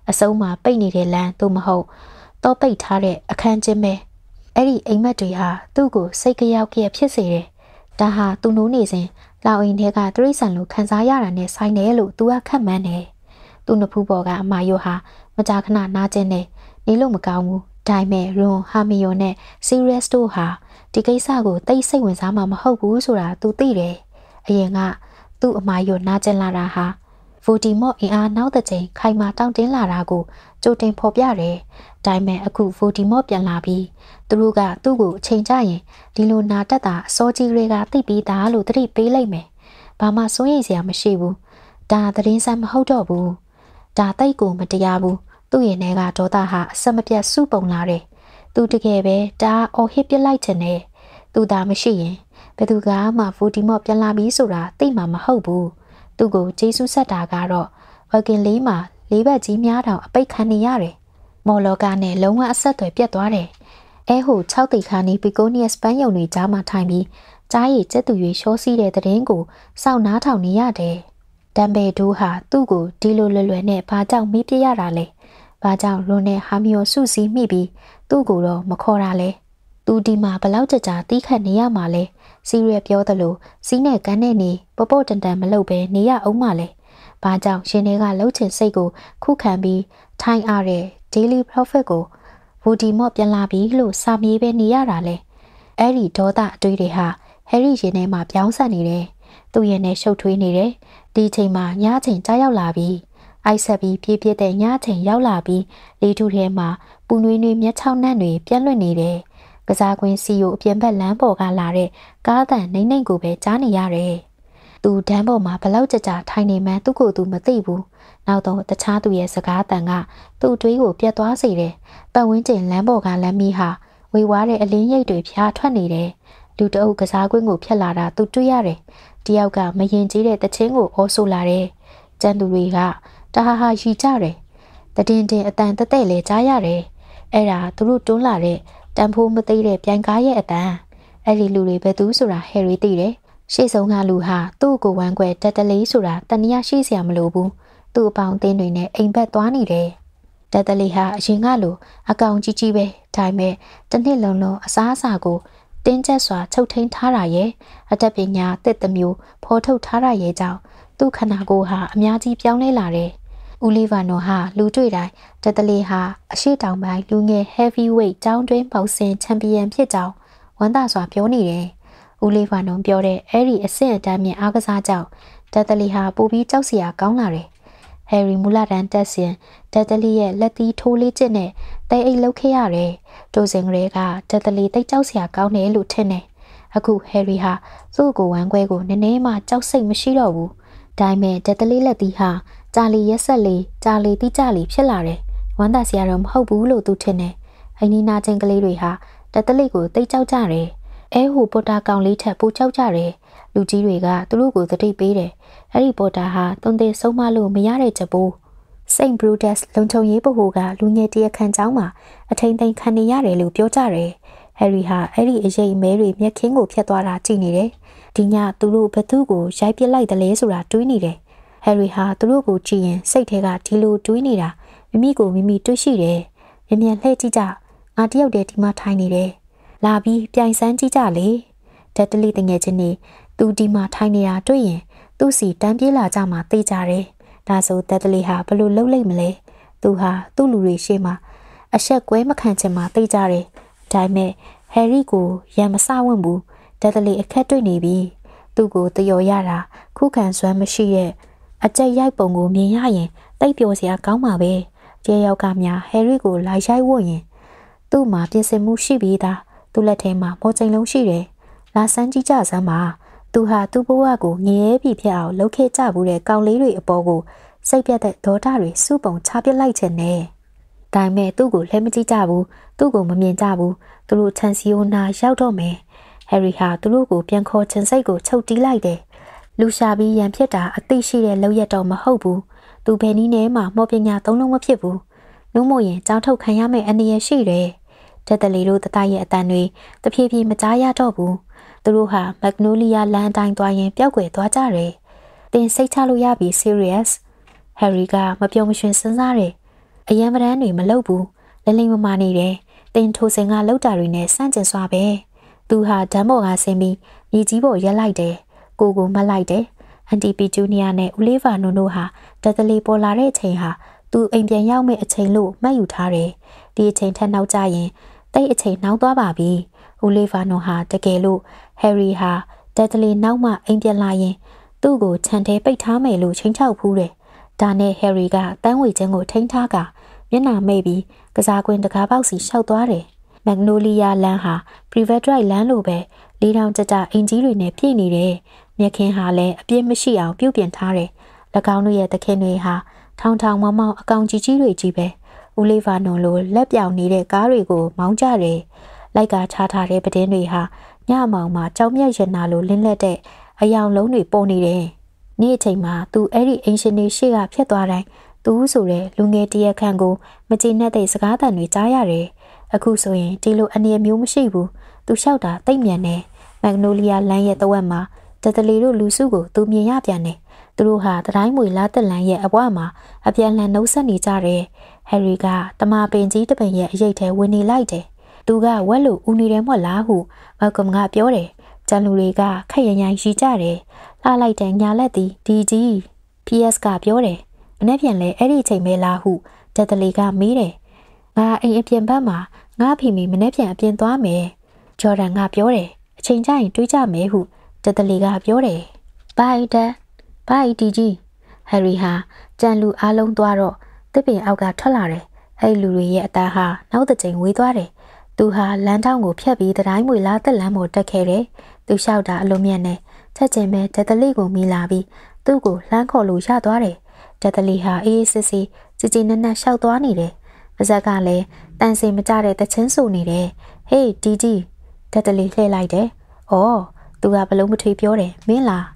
အစုံမှာပိတ်နေတဲ့လမ်းသို့မဟုတ်တော့ပိတ်ထားတဲ့အခန်းချင်းပဲအဲ့ဒီအိမ်မက်တွေဟာသူ့ကိုစိတ်ကြောက်ကြက်ဖြစ်စေတယ်ဒါဟာသူနိုးနေစဉ်လောက်အိမ်ထဲကတရိษံလိုခံစားရတာနဲ့ဆိုင်တယ်လို့သူကခန့်မှန်းတယ်သူ့နဖူးပေါ်ကအမာရွတ်ဟာမကြာခဏနားကျင်တယ်နေလို့မကောင်းဘူးဒါပေမဲ့ရွန်ဟာမီယိုနဲ့ Sirius တို့ဟာဒီကိစ္စကိုတိတ်စိတ်ဝင်စားမှမဟုတ်ဘူးဆိုတာသူသိတယ်။အရင်ကသူ့အမားရောနာကျင်လာတာဟာဗိုတီမော့အင်အားနောက်တစ်ချိန်ခိုင်မာတောင့်တင်းလာတာကိုကြိုတင်ဖော်ပြတယ်။ဒါပေမဲ့အခုဗိုတီမော့ပြန်လာပြီးသူတို့ကသူ့ကိုအချိန်ကျရင်ဒီလိုနာတက်တာအစောကြီးတွေကသိပြီးသားလို့သတိပေးလိုက်မယ်။ဘာမှစိုးရိမ်စရာမရှိဘူး။ဒါသတင်းစမ်းမဟုတ်တော့ဘူး။ဒါတိတ်ကိုမတရားဘူး။သူ့ရင်ထဲကဒေါသဟာအဆက်မပြတ်စုပုံလာတယ်။သူတကယ်ပဲဒါအော်ဟစ်ပြလိုက်ခြင်းနဲ့သူသာမရှိရင်ဘယ်သူကမှဗူဒီမော့ပြန်လာပြီဆိုတာသိမှာမဟုတ်ဘူး။သူ့ကိုဂျေဆုဆက်တာကတော့ဝက်ကင်လေးမှာလေးဘက်ကြီးများတောင်အပိတ်ခံနေရတယ်။မော်လော်ကနဲ့လုံးဝအဆက်အသွယ်ပြတ်သွားတယ်။အဲဟို6တိခါနီပီကိုနီယက်စပန်းယုံတွေကြားမှာထိုင်ပြီးကြားရည်ကျက်သူရွှေရှောစီးတဲ့တရင်ကိုစောင့်နားထောင်နေရတယ်။တံပေဒိုးဟာသူ့ကိုဒီလိုလွယ်လွယ်နဲ့ဘာကြောင့်မေးပြရတာလဲ။ဘာကြောင့်လွန်နဲ့ဟာမီယိုစုစည်းမိပြီးသူ့ကိုတော့မခေါ်တာလဲသူဒီမှာဘလောက်ကြကြာတီးခတ်နေရမှာလဲစီရက်ပြောသလိုစီးနဲ့ကန်းနဲ့နေပပို့တန်တန်မလုပ်ပဲနေရအောင်မလဲဘာကြောင့်ရှင်တွေကလှုပ်ချင်စိတ်ကို ခုခံပြီးထိုင်းအားတဲ့ daily profit ကိုဗိုဒီမော့ပြန်လာပြီလို့စာမေးပဲနေရတာလဲအဲ့ဒီဒေါသအတွေ့တွေဟာဟယ်ရီရင်ထဲမှာပြောင်းဆက်နေတယ်သူရင်ထဲရှုပ်ထွေးနေတယ်ဒီချိန်မှာညချိန်ကြားရောက်လာပြီအိုက်ဆက်ပြီးပြေးပြေးတဲ့ညချိန်ရောက်လာပြီးလေထုထဲမှာပူနွေးနွေးမျက်ချောင်းနှံ့တွေပြက်လွင့်နေတယ်။ကစားကွင်းစီယိုအပြင်ဘက်လမ်းပေါ်ကလာတဲ့ကားတန်နှိမ့်နှိမ့်ကိုပဲကြားနေရတယ်။သူဒန်းပေါ်မှာဘလောက်ကြကြထိုင်နေမှန်းသူ့ကိုယ်သူမသိဘူး။နောက်တော့တခြားသူရဲ့စကားတန်ကသူ့အတွေးကိုပြတ်သွားစေတယ်။ပတ်ဝန်းကျင်လမ်းပေါ်ကလမ်းမီးဟာဝေဝါးတဲ့အလင်းရိပ်တွေဖျားထွက်နေတယ်။လူတအုပ်ကစားကွင်းကိုဖျက်လာတာသူတွေ့ရတယ်။တယောက်ကမရင်ကြီးတဲ့တချင်းကိုအောဆိုလာတယ်။ကျန်သူတွေကတဟာဟာရီကြတယ်တတင်းတင်းအတန်တက်တဲ့လဲကြားရတယ်အဲ့ဒါသူတို့တွန်းလာတဲ့တန်ဖိုးမသိတဲ့ပြိုင်ကားရဲ့အတန်အဲ့ဒီလူတွေဘယ်သူဆိုတာဟယ်ရီသိတယ်ရှေ့ဆုံးကလူဟာသူ့ကိုဝမ်းကွယ်တက်တလေးဆိုတာတနည်းရှိစရာမလိုဘူးသူ့အပေါင်းအသင်းတွေနဲ့အိမ်ဘက်သွားနေတယ်တက်တလေးဟာအရင်ကလိုအကောင်ကြီးကြီးပဲဒါပေမဲ့တစ်နှစ်လုံးလုံးအစားအစာကို တင်းကျပ်စွာချုပ်ထိန်ထားတာရဲ့အတတ်ပညာတစ်သမျိုးဖော်ထုတ်ထားတာရဲ့ကြောင့်သူ့ခန္ဓာကိုယ်ဟာအများကြီးပြောင်းလဲလာတယ်။ဦးလီဗာနိုဟာလူတွေ့တိုင်းဒက်တလီဟာအရှိတောင်ပိုင်းလူငယ် heavyweight ကျောင်းတွင်းပေါင်းစင်ချန်ပီယံဖြစ်ကြောင်းဝန်သားစွာပြောနေတယ်။ဦးလီဗာနိုပြောတဲ့အဲ့ဒီအဆင့်အတန်းမြင့်အားကစားကြောင့်ဒက်တလီဟာပိုပြီးကြောက်စရာကောင်းလာတယ်။ဟယ်ရီမူလာတန်တက်စင်ဒက်တလီရဲ့လက်သီးထိုးလေးကျစ်နဲ့တဲအိတ်လှုပ်ခဲ့ရတယ်။တိုစင်ကလေးကဒက်တလီတိတ်ကြောက်စရာကောင်းတယ်လို့ထင်တယ်။အခုဟယ်ရီဟာသူ့ကိုဝမ်းခွဲကိုနည်းနည်းမှကြောက်စိတ်မရှိတော့ဘူး။ဒါပေမဲ့ဒက်တလီလက်သီးဟာ။ကြာလီရက်ဆက်လေးကြာလီတိကျလီဖြစ်လာတယ်။ဝမ်းသာစရာတော့မဟုတ်ဘူးလို့သူထင်တယ်။အိနီနာချင်းကလေးတွေဟာတတလိကိုတိတ်ကြောက်ကြတယ်။အဲဟူပေါ်တာကောင်လေးထက်ပိုကြောက်ကြတယ်။လူကြီးတွေကသူတို့ကိုသတိပေးတယ်။အဲ့ဒီပေါ်တာဟာတုံသေးဆုံးမလို့မရတဲ့ချက်ဘူး။ Saint Brutus လုံခြုံရေးပုဂ္ဂိုလ်ကလူငယ်တရခန့်เจ้าမှာအထိန်သိမ်းခံနေရတယ်လို့ပြောကြတယ်။ဟယ်ရီဟာအဲ့ဒီအရေးမဲတွေမျက်ခင်းကိုဖျက်သွားတာကြည့်နေတယ်။ဒီညသူတို့ဘသူ့ကိုရိုက်ပစ်လိုက်တယ်လဲဆိုတာတွေးနေတယ်ဟယ်ရီဟာသူတို့ကိုကြည့်ရင်စိတ်ထဲကဒီလိုတွေးနေတာမိမိကိုမိမိတွေးရှိတယ်။မြန်မြန်လှည့်ကြည့်ကြ။ငါတယောက်တည်းဒီမှာထိုင်နေတယ်။လာပြီးပြိုင်စမ်းကြည့်ကြလေ။ဒက်တလီတငယ်ချင်းနေသူဒီမှာထိုင်နေတာတွေ့ရင်သူ့စီတန်းပြေးလာကြမှာသိကြတယ်။ဒါဆိုဒက်တလီဟာဘလို့လှုပ်လိုက်မလဲ။သူဟာသူ့လူတွေရှေ့မှာအဆက်ကွဲမခံချင်မှသိကြတယ်။ဒါပေမဲ့ဟယ်ရီကိုရံမစဝင့်ဘူး။ဒက်တလီအခက်တွေ့နေပြီ။သူ့ကိုတယော်ရတာခုခံစွမ်းမရှိတဲ့အကြက်ရိုက်ပုံကိုမြင်ရရင်တိတ်ပျော်စရာကောင်းပါပဲတရယောက်ကများဟယ်ရီကိုလိုက်ရိုက်ဝတ်ရင်သူ့မှာပြင်ဆင်မှုရှိပြီးသားသူ့လက်ထဲမှာပေါ်ချိန်လုံးရှိတယ်လာစမ်းကြည့်ကြစမ်းပါသူဟာသူ့ဘဝကိုငရဲပြီဖြစ်အောင်လုပ်ခဲ့ကြဘူးတဲ့ကောင်လေးတွေအပေါ်ကိုစိတ်ပြတ်တဲ့ဒေါတာတွေစုပုံချပစ်လိုက်ခြင်းနဲ့ဒါပေမဲ့သူ့ကိုလည်းမကြည့်ကြဘူးသူ့ကိုမမြင်ကြဘူးသူတို့ချန်စီယိုနာ ရောက်တော့မယ်ဟယ်ရီဟာသူတို့ကိုပြန်ခေါ်ချင်စိတ်ကိုချုပ်တီးလိုက်တယ်လူရှာပြီးရန်ဖြစ်တာ အသိရှိတဲ့လောက်ရတော့မဟုတ်ဘူးသူဘယ်နည်းနဲ့မှမော်ပညာသုံးလုံးမဖြစ်ဘူးနှုံးမို့ရင်ကြောင်းထုတ်ခံရမယ့်အနေရရှိတယ်တက်တလီတို့တတရဲ့အတန်တွေတဖြည်းဖြည်းမကြားရတော့ဘူးသူတို့ဟာမက်နိုလီယာလမ်းအတိုင်းသွားရင်ပျောက်ွယ်သွားကြတယ်တင်စိတ်ချလို့ရပြီ serious ဟယ်ရီကမပြုံမရွှင်စဉ်းစားတယ်အရန်ပဒန်းတွေမလုပ်ဘူးလလိမ့်မမာနေတယ်တင်ထိုစင်ကလောက်တာတွေနဲ့စန့်ကျင်စွာပဲသူဟာဓာတ်မော်ကဆင်းပြီးမြေကြီးပေါ်ရက်လိုက်တယ်ကိုကိုမှတ်လိုက်တယ်အန်တီပီဂျူနီယာနဲ့ဦးလေးဗာနုံတို့ဟာတသလီပေါ်လာတဲ့ချိန်ဟာသူအိမ်ပြန်ရောက်မယ့်အချိန်လို့မှတ်ယူထားတယ်ဒီအချိန်ထက်နောက်ကျရင်တိတ်အချိန်နှောင်းသွားပါပြီဦးလေးဗာနုံဟာတကယ်လို့ဟယ်ရီဟာတသလီနောက်မှအိမ်ပြန်လာရင် သူ့ကိုခြံထဲပိတ်ထားမယ်လို့ချိန်ချောက်ဖူးတယ်ဒါနဲ့ဟယ်ရီကတန်းဝေချင်းကိုထိန်းထားကမျက်နှာမိတ်ပြီးကစားကွင်းတကားပေါက်စီရှောက်သွားတယ်မက်ဂနိုလီယာလမ်းဟာ private drive လမ်းလိုပဲလေးတောင်ကြကြအင်ကြီးတွေနဲ့ပြည့်နေတယ်မြခင်ဟာလည်းအပြစ်မရှိအောင်ပြုပြင်ထားတယ်၎င်းတို့ရဲ့သခင်တွေဟာထောင်ထောင်မောင်မောင်အကောင်ကြီးကြီးတွေကြီးပဲဦးလေးဗာနွန်လိုလက်ပြောင်နေတဲ့ကားတွေကိုမောင်းကြတယ်လိုက်ကချထားတဲ့ပတင်းတွေဟာညမောင်မှာကြောင်မြက်ရနာလိုလင်းလက်တဲ့အယောင်လုံးတွေပုံနေတယ်နေ့အချိန်မှာသူအဲ့ဒီအင်ရှင်တွေရှေ့ကဖြတ်သွားတိုင်းသူဆိုတဲ့လူငယ်တရက်ခန့်ကို မကျေနပ်တဲ့စကားသံတွေကြားရတယ်အခုဆိုရင်ဒီလိုအနေမျိုးမရှိဘူးသူလျှောက်တာတိတ်မြန်တယ်မက်ဂနိုလီယာလမ်းရဲ့တဝက်မှာတတလီတို့လူစုကိုသူမြင်ရပြန်တယ်သူတို့ဟာတတိုင်းမွေလာတက်လန်ရဲ့အပွားမှာအပြန်လှန်နှုတ်ဆက်နေကြတယ်ဟယ်ရီကတမပင်ကြီးတပင်ရဲ့အရိတ်ထဲဝင်နေလိုက်တယ်သူကဝက်လို့ဦးနေတယ်မို့လားဟုမောက်ကမ်ကပြောတယ်ကျန်လူတွေကခက်ရရိုင်ရှိကြတယ်လှလိုက်တဲ့ညာလက်သည်ဒီကြီး PS ကပြောတယ်မနေ့ပြန်လဲအဲ့ဒီအချိန်ပဲလားဟုတတလီကမေးတယ်ငါအိမ်အပြင်ဘက်မှာငါဖီမီမနေ့ပြန်အပြင်သွားမယ်ဂျော်ဒန်ကပြောတယ်အချိန်ကျရင် တွေးကြမယ်ဟုတတလီကပြောတယ်ဘိုင်ဒန်ဘိုင်တီကြီးဟယ်ရီဟာကြံလူအားလုံးသွားတော့တစ်ပင်အောက်ကထွက်လာတယ်အဲ့လူတွေရဲ့အသားဟာနောက်တစ်ချိန်ဝေးသွားတယ်သူဟာလမ်းတောင်းကိုဖြတ်ပြီးတတိုင်းမွေလာတက်လမ်းပေါ်တက်ခဲ့တယ်သူလျှောက်တာအလုံးမြတ်နဲ့ချက်ချင်းပဲဒက်တလီကိုမိလာပြီးသူ့ကိုလှမ်းခေါ်လို့ရသွားတယ်ဒက်တလီဟာအေးအေးဆေးဆေးကြည်ကြည်နက်နက်ရှောက်သွားနေတယ်ပါဇက်ကလည်းတန်စင်မကြတဲ့တချင်းဆိုနေတယ်ဟေးတီတီဒက်တလီလှည့်လိုက်တယ်အော်သူကဘလုံးမထွေပြောတယ်မင်းလား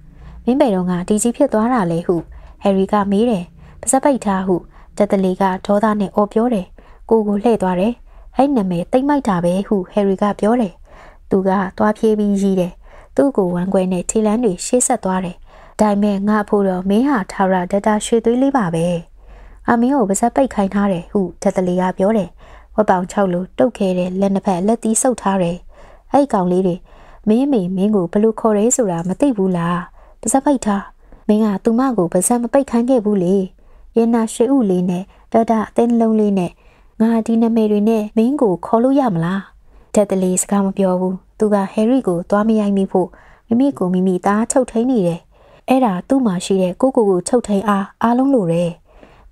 မင်းဘယ်တော့ကဒီကြီးဖြစ်သွားတာလဲဟုဟယ်ရီကမေးတယ်ပါစပိတ်ထားဟုတက်တလီကဒေါသနဲ့အော်ပြောတယ်ကိုကိုလှဲ့သွားတယ်အဲ့နာမည်တိတ်မိုက်တာပဲဟုဟယ်ရီကပြောတယ်သူကသွားပြေးပြီးရီးတယ်သူ့ကိုဝမ်းခွဲနဲ့ခြေလမ်းတွေရှေ့ဆက်သွားတယ်ဒါပေမဲ့ငါအဖို့တော့မင်းဟာထာဝရဒတာရွှေသွေးလေးပါပဲအမင်းကိုပါစပိတ်ခိုင်းထားတယ်ဟုတက်တလီကပြောတယ်ဝက်ပောင်၆လိုတုတ်ခဲတဲ့လက်နှစ်ဖက်လက်သီးဆုပ်ထားတယ်အဲ့ကောင်လေးတွေမင်းမေမင်းကိုဘလို့ခေါ်ရဲဆိုတာမသိဘူးလားပါဇက်ပိတ်ထားမင်းကသူမကိုပါဇက်မပိတ်ခိုင်းခဲ့ဘူးလေရနာရှိဥလေးနဲ့ဒဒအသိနှလုံးလေးနဲ့ငါဒီနာမည်တွေနဲ့မင်းကိုခေါ်လို့ရမလားတက်တလီစကားမပြောဘူးသူကဟယ်ရီကိုသွားမရိုက်မိဖို့မိမိကိုမိမိသားချုပ်ထိန်နေတယ်အဲ့ဒါသူ့မှာရှိတဲ့ကိုကိုကိုချုပ်ထိန်အားအားလုံးလိုတယ်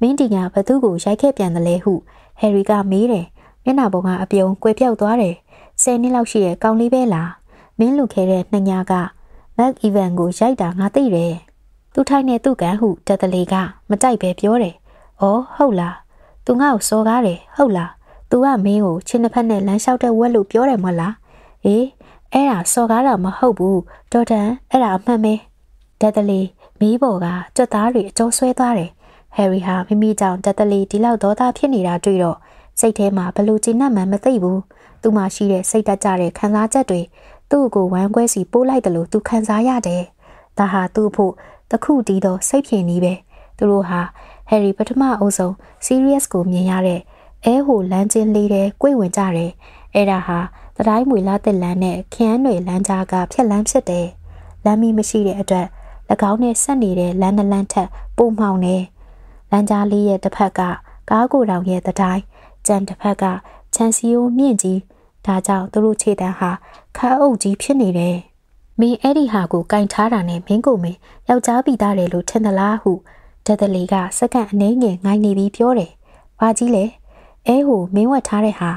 မင်းဒီကဘသူ့ကိုရိုက်ခဲ့ပြန်တယ်လဲဟုဟယ်ရီကမေးတယ်မျက်နှာပေါ်ကအပြုံကွယ်ပြောက်သွားတယ်ဆယ်နှစ်လောက်ရှိရဲ့ကောင်းလေးပဲလားမင်းလူခဲတဲ့နှစ်ညကမက်အီဗန်ကိုရိုက်တာငါသိတယ်။သူထိုင်နေသူ့ကန်ဟုတက်တလေကမကြိုက်ပဲပြောတယ်။အော်ဟုတ်လား။ तू ငါ့ကိုစော်ကားတယ်ဟုတ်လား။ तू ကမင်းကိုခြေနှစ်ဖက်နဲ့လမ်းလျှောက်တဲ့ဝက်လို့ပြောတယ်မဟုတ်လား။အေးအဲ့ဒါစော်ကားတာမဟုတ်ဘူး။ဒေါ်တန်အဲ့ဒါအမှန်ပဲ။တက်တလေမီးပေါ်ကကြွက်သားတွေအကျော်ဆွဲသွားတယ်။ဟယ်ရီဟာမိမိကြောင့်တက်တလေဒီလောက်ဒေါသဖြစ်နေတာတွေ့တော့စိတ်ထဲမှာဘလို့ကျဉ်းမှန်းမသိဘူး။သူ့မှာရှိတဲ့စိတ်တက်ကြတဲ့ခံစားချက်တွေသူ့ကိုဝမ်းကွဲစီပိုးလိုက်တယ်လို့သူခံစားရတယ်။ဒါဟာသူ့ဖို့တခုတည်းသောစိတ်ဖြင်နည်းပဲ။သူတို့ဟာဟယ်ရီပထမအုပ်ဆုံး serious ကိုမြင်ရတဲ့အဲဟိုလမ်းချင်းလေးတဲ့ကိုယ်ဝင်ကြတယ်။အဲဒါဟာတတိုင်းမွေလာတက်လန်းနဲ့ခန်းတွေလမ်းကြားကဖြက်လန်းဖြစ်တယ်။လမ်းမီမရှိတဲ့အတွက်၎င်းနဲ့ဆက်နေတဲ့လမ်းနလန်းထက်ပိုမှောင်နေ။လမ်းကြားလေးရဲ့တစ်ဖက်ကကားကိုယ်တော်ရဲ့တတိုင်း၊ကြံတစ်ဖက်က ချန်စီယိုမြင့်ကြီး။ဒါကြောင့်သူတို့ခြေတန်းဟာခါအုပ်ကြီးဖြစ်နေတယ်။မင်းအဲ့ဒီဟာကိုကင်ထားတာနဲ့မင်းကိုမင်းယောက်ျားပြီးသားတယ်လို့ထင်သလားဟုဒက်ဒလီကစက္ကန့်အနည်းငယ်ငိုင်းနေပြီးပြောတယ်။ဘာကြီးလဲ။အဲဟိုမင်းဝတ်ထားတဲ့ဟာ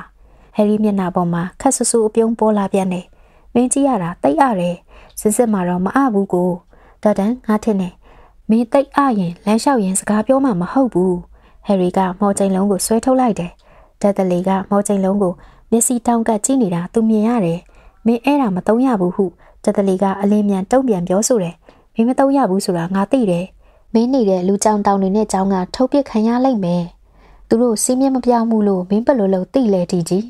ဟယ်ရီမျက်နှာပေါ်မှာခက်ဆဆူအပြုံးပေါ်လာပြန်တယ်။မင်းကြည့်ရတာတိတ်ရတယ်။စစ်စစ်မှာတော့မအဘူးကို။ဒေါ်တန်ငါထင်တယ်။မင်းတိတ်အရင်လမ်းလျှောက်ရင်စကားပြောမှမဟုတ်ဘူး။ဟယ်ရီကမော်ချိန်လုံးကိုဆွဲထုတ်လိုက်တယ်။ဒက်ဒလီကမော်ချိန်လုံးကိုမျက်စိတောင်းကကြည့်နေတာသူမြင်ရတယ်မင်းအဲ့ဒါမတုံးရဘူးဟုကြက်တလီကအလင်းမြန်တုံ့ပြန်ပြောဆိုတယ်မင်းမတုံးရဘူးဆိုတာငါသိတယ်မင်းနေတဲ့လူကြောင်တောင်တွေနဲ့ကြောင်ကထုတ်ပစ်ခံရလိမ့်မယ်သူတို့စီးမြဲမပြောင်းဘူးလို့မင်းဘယ်လိုလုပ်သိလဲဒီကြီး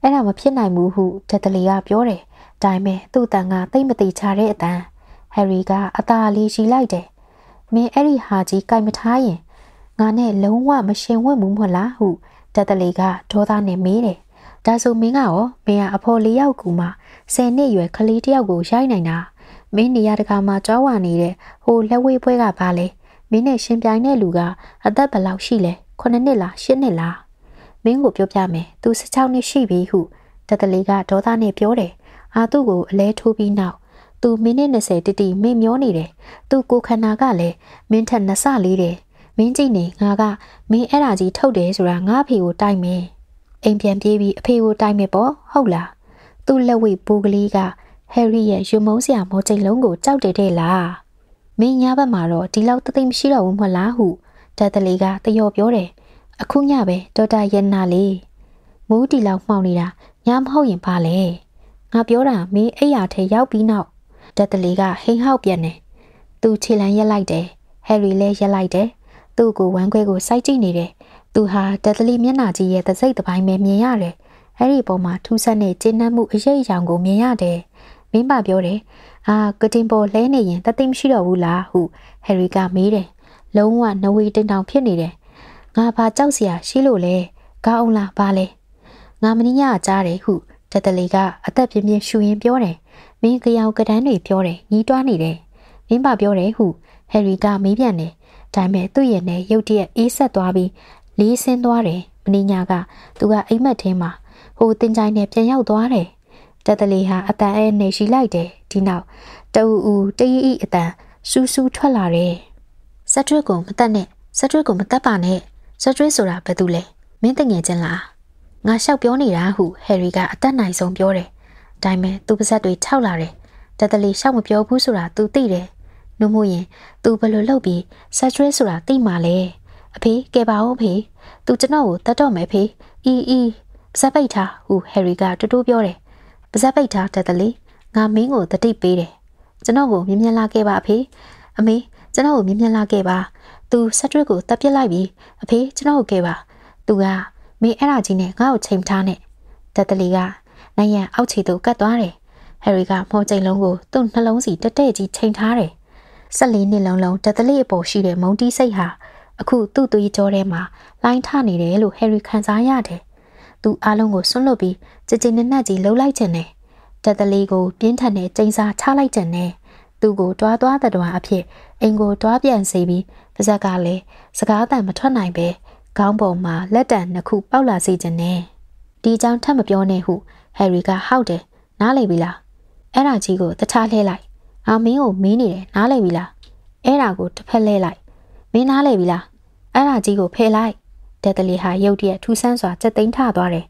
အဲ့ဒါမဖြစ်နိုင်ဘူးဟုဂျက်တလီကပြောတယ်ဒါပေမဲ့သူ့အတန်ကသိမတိချတဲ့အတန်ဟယ်ရီကအသာလေးရှိလိုက်တယ်မင်းအဲ့ဒီဟာကြီးကြိုက်မထားရင်ငါနဲ့လုံးဝမရှင်ဝတ်ဘူးမဟုတ်လားဟုဂျက်တလီကဒေါသနဲ့မေးတယ်ဒါဆိုမင်းကရောမင်းကအဖော်လေးယောက်ကူမှ10နှစ်ရွယ်ကလေးတယောက်ကိုရိုက်နိုင်တာမင်းနေရာတကာမှာကြောဝါနေတဲ့ဟိုလက်ဝေးပွဲကဘာလဲမင်းနဲ့ရှင်ပြိုင်တဲ့လူကအသက်ဘယ်လောက်ရှိလဲ9နှစ်လား10နှစ်လားမင်းကိုပြောပြမယ်သူ16နှစ်ရှိပြီဟုတက်ကလေးကဒေါသနဲ့ပြောတယ်အာသူ့ကိုအလဲထိုးပြီးနောက်သူမိနစ်20တိတိမင်းမျောနေတယ်သူကိုခန္ဓာကလည်းမင်းထက်နှစလေးတယ်မင်းကြည့်နေငါကမင်းအဲ့ဒါကြီးထုတ်တယ်ဆိုတာငါဖေကိုတိုက်မယ်အိမ်ပြန်ပြေးပြီးအဖေကိုတိုက်မယ်ပေါ့ဟုတ်လားသူ့လက်ဝိတ်ပိုးကလေးကဟယ်ရီရဲ့ရုံမုံးစရာမောချိန်လုံးကိုကြောက်တယ်တဲ့လားမင်းညာဘက်မှာတော့ဒီလောက်တသိမ့်မရှိတော့ဘူးမလားဟုဒတ်တလီကတယော့ပြောတယ်အခုညပဲဒေါက်တာရနာလေးမိုးတီလောက်မှောင်နေတာညမဟုတ်ရင်ဘာလဲငါပြောတာမင်းအိယာထဲရောက်ပြီးနောက်ဒတ်တလီကဟိန်ဟောက်ပြန်တယ်သူခြေလမ်းရက်လိုက်တယ်ဟယ်ရီလည်းရက်လိုက်တယ်သူ့ကိုဝမ်းခွဲကိုစိုက်ကြည့်နေတယ်သူဟာဒက်သလီမျက်နှာကြီးရဲ့သစိတ်တစ်ပိုင်းပဲမြင်ရတယ်။အဲ့ဒီပုံမှာထူးဆန်းတဲ့ကျဉ်းနှံ့မှုအရေးအယောင်ကိုမြင်ရတယ်။မင်းပါပြောတယ်။အာကတင်ပေါ်လဲနေရင်တသိမရှိတော့ဘူးလားဟုဟယ်ရီကမေးတယ်။လုံးဝနဝေတင်တောင်ဖြစ်နေတယ်။ငါဘာကြောက်စရာ ရှိလို့လဲ။ကောင်းအောင်လားဘာလဲ။ငါမင်းရကြားတယ်ဟုဒက်သလီကအသက်ပြင်းပြင်းရှူရင်းပြောတယ်။မင်းကြောင်ကတန်းတွေပြောတယ်ညီးတွားနေတယ်။မင်းပါပြောတယ်ဟုဟယ်ရီကမေးပြန်တယ်။ဒါပေမဲ့သူ့ရဲ့နဲ့ရုတ်တရက်အေးဆက်သွားပြီးလေးဆင်းသွားတယ်မင်းညာကသူကအိမ်မက်ထဲမှာဟိုတင်ကြိုင်နဲ့ပြန်ရောက်သွားတယ်တက်တလီဟာအတန်အဲနေရှိလိုက်တယ်ဒီနောက်တူဦးတရီဤအတန်စူးစူးထွက်လာတယ်စက်တွဲကိုမတက်နဲ့စက်တွဲကိုမတက်ပါနဲ့စက်တွဲဆိုတာဘာတူလဲမင်းတငယ်ချင်းလားငါလျှောက်ပြောနေတာဟုဟယ်ရီကအတက်နိုင်ဆုံးပြောတယ်ဒါပေမဲ့သူ့ပါဇက်တွေခြောက်လာတယ်တက်တလီလျှောက်မပြောဘူးဆိုတာ तू သိတယ်နှုတ်မို့ရင် तू ဘယ်လိုလုပ်ပြီး saturation ဆိုတာသိမှာလဲအဖေကဲပါဦးအဖေသူကျွန်တော်ကိုတတ်တော့မယ်ဖေအီအီပါဇက်ပိတ်ထားဟူဟယ်ရီကတူတူပြောတယ်ပါဇက်ပိတ်ထားတက်တလေငါမင်းကိုတတိပေးတယ်ကျွန်တော်ကိုမြင်မြန်လာခဲ့ပါအဖေအမေကျွန်တော်ကိုမြင်မြန်လာခဲ့ပါသူဆက်တွက်ကိုတပ်ပစ်လိုက်ပြီအဖေကျွန်တော်ကိုခဲ့ပါသူကမင်းအဲ့ဒါကြီးနဲ့ငါ့ကိုချိန်ထားနဲ့တက်တလီကနိုင်ရန်အောက်ခြေသို့ကတ်သွားတယ်ဟယ်ရီကမော်ချိန်လုံးကိုသူ့နှလုံးစီတက်တဲ့ကြီးချိန်ထားတယ်၁၄နှစ်လုံးလုံးတက်တလီအပေါ်ရှိတဲ့မုံတီးစိတ်ဟာအခုသူ့သွေးကြောထဲမှာလိုင်းထနေတယ်လို့ဟယ်ရီခံစားရတယ်။သူအားလုံးကိုဆွန့်လွတ်ပြီးကြင်ကြင်နဲ့နဲ့ကြီးလှုပ်လိုက်ခြင်းနဲ့တက်တလီကိုပြင်းထန်တဲ့ကျင်းစာချလိုက်ခြင်းနဲ့သူ့ကိုတွားတွားတတော်အဖြစ်အိမ်ကိုတွားပြန်စေပြီးပါဇက်ကလည်းစကားအသံမထွက်နိုင်ပဲခေါင်းပေါ်မှာလက်တံနှစ်ခု ပေါက်လာစေခြင်းနဲ့ဒီအကြောင်းထပ်မပြောနဲ့ဟုဟယ်ရီကဟောက်တယ်နားလေပြီလားအဲ့ဒါကြီးကိုတခြားလှဲလိုက် အာမင်းကိုမင်းနေတယ်နားလေပြီလားအဲ့ဒါကိုတစ်ဖက်လှဲလိုက်မင်းနားလေပြီလားအဲ့ဒါကြီးကိုဖယ်လိုက်ဒက်တလီဟာရုတ်တရက်ထူဆန်းစွာချက်သိမ်းထသွားတယ်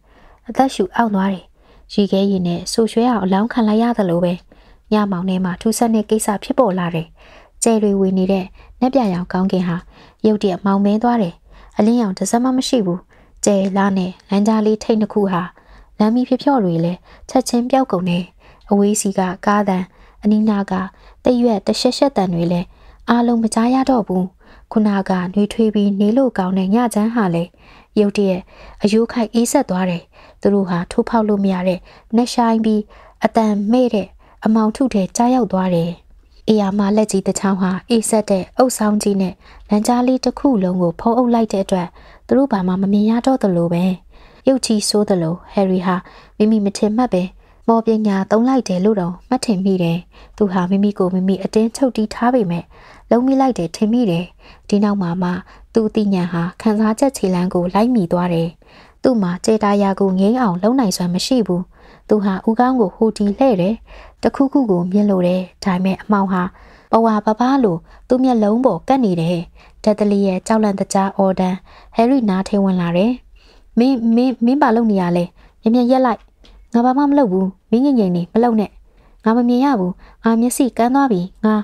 အသက်ရှူအောင့်သွားတယ်ရီခဲရင်နဲ့ဆူရွှဲအောင်အလောင်းခံလိုက်ရတယ်လို့ပဲညမောင်ထဲမှာထူဆန်းတဲ့ကိစ္စဖြစ်ပေါ်လာတယ်ကျဲတွေဝင်နေတဲ့နက်ပြရောင်ကောင်းကင်ဟာရုတ်တရက်မောင်မဲသွားတယ်အလင်းရောင်တစ်စက်မှမရှိဘူးကျဲလာနဲ့လမ်းကြားလေးထိတ်တစ်ခုဟာလမ်းမီဖြဖြော့တွေလည်းချက်ချင်းပြောက်ကုန်တယ်အဝေးစီကကားတန်အနီးနားကတရွက်တရှက်ရှက်တန်တွေလည်းအားလုံးမကြားရတော့ဘူးခုနကနှွေထွေးပြီးနေလို့ကောင်းတဲ့ညချမ်းဟာလေရုတ်တရက်အယိုးခိုက်အေးဆက်သွားတယ်သူတို့ဟာထိုးဖောက်လို့မရတဲ့နှက်ဆိုင်ပြီးအတန်မဲ့တဲ့အမောင်ထုထဲကြားရောက်သွားတယ်အေယာမလက်ကြီးတစ်ချောင်းဟာအေးဆက်တဲ့အုပ်ဆောင်ကြီးနဲ့လမ်းကြားလေးတစ်ခုလုံးကိုဖုံးအုပ်လိုက်တဲ့အတွက်သူတို့ဘာမှမမြင်ရတော့သလိုပဲရုတ်ချီဆိုးသလိုဟယ်ရီဟာမိမိမထင်မှတ်ပဲမော်ပညာသုံးလိုက်တယ်လို့တော့မှတ်ထင်မိတယ်။သူဟာမိမိကိုမိမိအတင်းချုပ်တီးထားပေမဲ့လုံးမိလိုက်တယ်ထင်မိတယ်။ဒီနောက်မှာမှသူ့အသိဉာဏ်ဟာခံစားချက်ခြေလမ်းကိုလိုက်မိသွားတယ်။သူ့မှာကြေတာရာကိုငိမ့်အောင်လုံနိုင်စွမ်းမရှိဘူး။သူဟာဥကောင်းကိုဟိုတီလှဲ့တယ်။တခုခုကိုမြင်လို့တယ်။ဒါပေမဲ့အမောင်ဟာပဝါပပလို့သူ့မျက်လုံးပေါ်ကပ်နေတယ်။ဒက်တလီရဲ့ကြောက်လန့်တကြားအော်ဒန်ဟယ်ရီနားထိန်ဝင်လာတယ်။မင်းမင်းမင်းပါလုံနေရလဲ။မြင်မြင်ရက်လိုက်။ငါဘာမှမလုပ်ဘူးမင်းငင်ငင်နေမလုပ်နဲ့ငါမမြင်ရဘူးငါမျက်စိကန်းသွားပြီငါ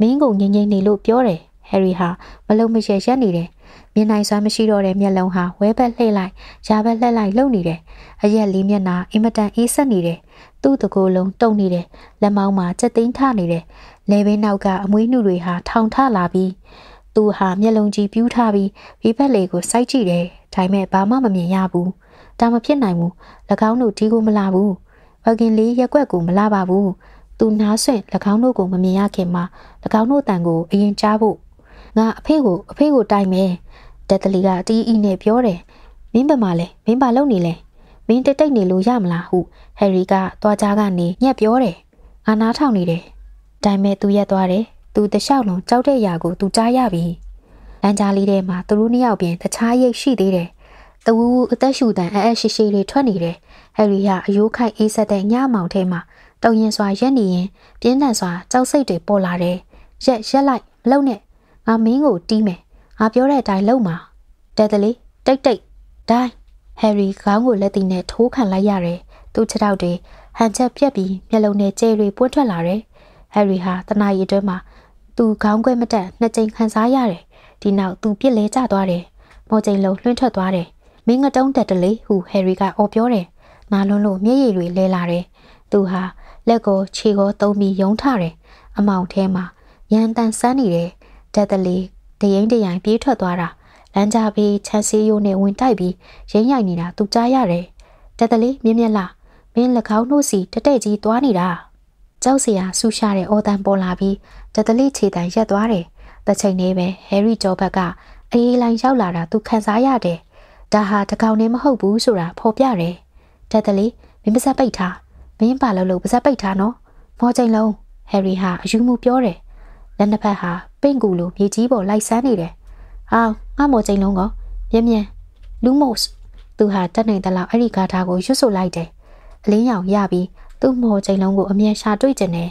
မင်းကိုငင်ငင်နေလို့ပြောတယ်ဟယ်ရီဟာမလုံမရှက်ရက်နေတယ်မျက်နှာစွမ်းမရှိတော့တဲ့မျက်လုံးဟာဝဲဘက်လှိမ့်လိုက်ယာဘက်လှက်လိုက်လှုပ်နေတယ်အရက်လေးမျက်နှာအင်မတန်အေးဆက်နေတယ်သူ့တကိုယ်လုံးတုန်နေတယ်လက်မောင်းမှာချက်သိမ်းထနေတယ်လေဘင်းနောက်ကအမွေးနှုတွေဟာထောင်ထလာပြီးသူဟာမျက်လုံးကြီးပြူးထားပြီးဘေးဘက်လေကိုစိုက်ကြည့်တယ်ဒါပေမဲ့ဘာမှမမြင်ရဘူးဒါမဖြစ်နိုင်ဘူး၎င်းတို့ဒီကိုမလာဘူးဘဂင်လေးရက်ွက်ကိုမလာပါဘူးသူနားဆွင့်၎င်းတို့ကိုမမြင်ရခင်မှာ၎င်းတို့တန်ကိုအရင်ကြားဖို့ငါအဖေကိုအဖေကိုတိုင်မယ်ဒက်တလီကတီးအီနဲ့ပြောတယ်မင်းဘာမှလဲမင်းဘာလုပ်နေလဲမင်းတိတ်တိတ်နေလို့ရမလားဟုဟယ်ရီကသွားကြားကနေညက်ပြောတယ်ငါနားထောင်နေတယ်ဒါပေမဲ့သူရက်သွားတယ်သူတလျှောက်လုံးကြောက်တဲ့ຢာကိုသူကြားရပြီလမ်းကြားလေးထဲမှာသူတို့နှစ်ယောက်ပြင်တခြားရိတ်ရှိသေးတယ်တဝူးအသက်ရှူတန်အဲအဲရှိရှိလေးထွက်နေတယ်ဟယ်ရီကအယိုးခိုက်အေးဆက်တဲ့ညမောင်ထဲမှာတုံရင်စွာရက်နေရင်ပြင်းထန်စွာကြောက်စိတ်တွေပေါ်လာတယ်ရက်ရက်လိုက်မလုံနဲ့ငါမင်းကိုတီးမယ်ငါပြောတဲ့အတိုင်းလုပ်မှာတဲတလေးတိတ်တိတ်ဒိုင်းဟယ်ရီခေါင်းကိုလက်တီနဲ့ထိုးခံလိုက်ရတယ်သူ့ခြေထောက်တွေဟန်ချက်ပြက်ပြီးမျက်လုံးနဲ့ကြဲတွေပွင့်ထွက်လာတယ်ဟယ်ရီဟာတနအီအတွင်းမှာသူခေါင်းခွဲမတက်နှစ်ကြိမ်ခံစားရတယ်ဒီနောက်သူပြစ်လဲကျသွားတယ်မော်ကြိမ်လုံးလွှင့်ထွက်သွားတယ်မင်းငတုံးတက်တလေဟုဟယ်ရီကအော်ပြောတယ်။ငါလွန်းလို့မျက်ရည်တွေလဲလာတယ်။သူဟာလက်ကိုခြေကိုသုံးပြီးယုံထတယ်။အမောင်ထဲမှာရန်တန်ဆန်းနေတယ်။တက်တလေတရင်တရင်ပြေးထွက်သွားတာ။လမ်းကြပြီးချန်စီယိုနဲ့ဝင်တိုက်ပြီးရိမ့်ရိုက်နေတာသူကြားရတယ်။တက်တလေမြင်းမြက်လာမင်း၎င်းတို့စီတတဲ့ကြီးသွားနေတာ။ကြောက်စရာဆူရှာတဲ့အော်တန်ပေါ်လာပြီးတက်တလေခြေတန်ရက်သွားတယ်။တစ်ချိန်လေးပဲဟယ်ရီဂျောဘက်ကအေးလိုင်းရောက်လာတာသူခံစားရတယ်။ဒါဟာတကောင်နဲ့မဟုတ်ဘူးဆိုတာဖော်ပြတယ်ဒက်တလီမင်းပါစက်ပိတ်ထားမင်းပါလို့လို့ပါစက်ပိတ်ထားနော်မော်ချိန်လုံးဟယ်ရီဟာအယူမှုပြောတယ်လက်နှစ်ဖက်ဟာပင့်ကူလိုမြေကြီးပေါ်လိုက်ဆန်းနေတယ်အောင်းငါမော်ချိန်လုံးကမြင်မြန်လူမို့စ်သူဟာတက်နိုင်တလောက်အဲ့ဒီဂါထာကိုရွတ်ဆိုလိုက်တယ်အလင်းရောင်ရပြီးသူ့မော်ချိန်လုံးကိုအမြန်ရှာတွေ့ကျင်တယ်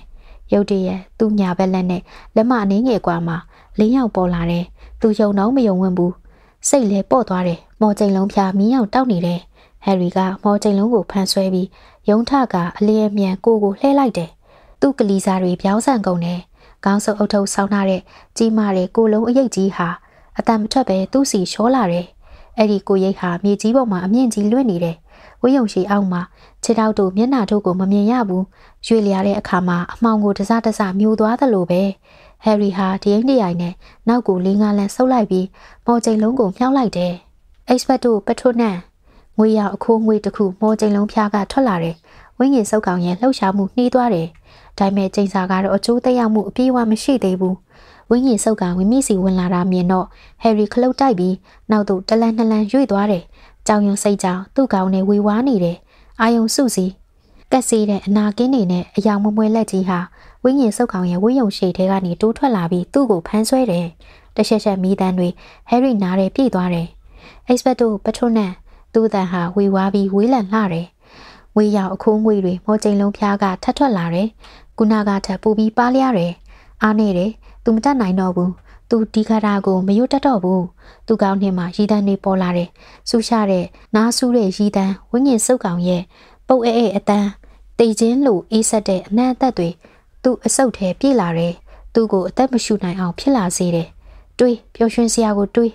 ရုတ်တရက်သူ့ညာဘက်လက်နဲ့လက်မအနှင်းငယ်ကွာမှာလင်းရောက်ပေါ်လာတယ်သူယုံတော့မယုံဝင်ဘူးစိတ်လဲပေါ့သွားတယ်မော်ကျိန်လုံးဖျားမင်းရောက်တောက်နေတယ်ဟယ်ရီကမော်ကျိန်လုံးကိုဖန်ဆွဲပြီးယုံထကအလျင်မြန်ကိုကိုလှဲလိုက်တယ်သူ့ကလီစာတွေပြောင်းဆန်ကုန်တယ်ခေါင်းစုပ်အုပ်ထုပ်ဆောင်းထားတဲ့ကြီးမားတဲ့ကိုလုံးအရိပ်ကြီးဟာအတန်မထွက်ပဲသူ့စီလျှောလာတယ်အဲ့ဒီကိုရိပ်ဟာမြေကြီးပေါ်မှာအမြင့်ကြီးလွင့်နေတယ်ဝိယုံရှိအောင်မှာခြေထောက်တို့မျက်နှာတို့ကိုမမြင်ရဘူးရွေလျားတဲ့အခါမှာအမှောင်ကိုတစတစမြိုသွားသလိုပဲဟယ်ရီဟာတရင်တရိုင်နဲ့နောက်ကိုလေးငါးလန်းဆုပ်လိုက်ပြီးမော်ချိန်လုံးကိုမြှောက်လိုက်တယ်။ expert တို့ပထိုနန်ငွေရောင်အခိုးငွေတစ်ခုမော်ချိန်လုံးဖျားကထွက်လာတယ်။ဝိညာဉ်ဆုပ်ကောင်ရဲ့လှုပ်ရှားမှုနှီးသွားတယ်။ဒါပေမဲ့ချိန်စာကတော့အကျိုးသက်ရောက်မှုအပြည့်အဝမရှိသေးဘူး။ဝိညာဉ်ဆုပ်ကောင်ဝိမိစီဝင်လာတာမြင်တော့ဟယ်ရီခလုတ်တိုက်ပြီးနောက်သို့တလန်နှလန်ရွေ့သွားတယ်။ကြောင်ရုံစိတ်ကြောင်သူ့ကောင်နဲ့ဝေဝါးနေတယ်။အာယုံစုစည်းကက်စီတဲ့အနာကင်းနေနဲ့အယောင်မမွဲလက်ကြီးဟာဝိညာဉ်ဆုပ်ကောင်ရဲ့ဝိယုံရှိထဲကနေတိုးထွက်လာပြီးသူ့ကိုဖမ်းဆွဲတယ်။တရှက်ရှက်မိသားတွေဟယ်ရီနားရဲပြေးသွားတယ်။ Expecto Patronus သူ့တန်ဟာဝေဝါးပြီးဝေးလံလှတယ်။ဝေးရောက်အခိုးငွေတွေမော်ကျိန်လုံးဖျားကထတ်ထွက်လာတယ်။ကုနာကထပ်ပူပြီးပါလျရတယ်။အားနေတယ်။သူမတတ်နိုင်တော့ဘူး။သူဒီခါတာကိုမရွတ်တတ်တော့ဘူး။သူကောင်းထဲမှာရီတန်းတွေပေါ်လာတယ်။ဆူရှတဲ့နားဆူးတဲ့ရီတန်းဝိညာဉ်ဆုပ်ကောင်ရဲ့ပုတ်အဲအဲအတန်းတိတ်ချင်းလိုအေးဆက်တဲ့အနံ့အသက်တွေသူ့အဆုတ်ထဲပြေးလာတယ်သူ့ကိုအသက်မရှူနိုင်အောင် ဖြစ်လာစေတယ်တွေးပျော်ရွှင်စရာကိုတွေး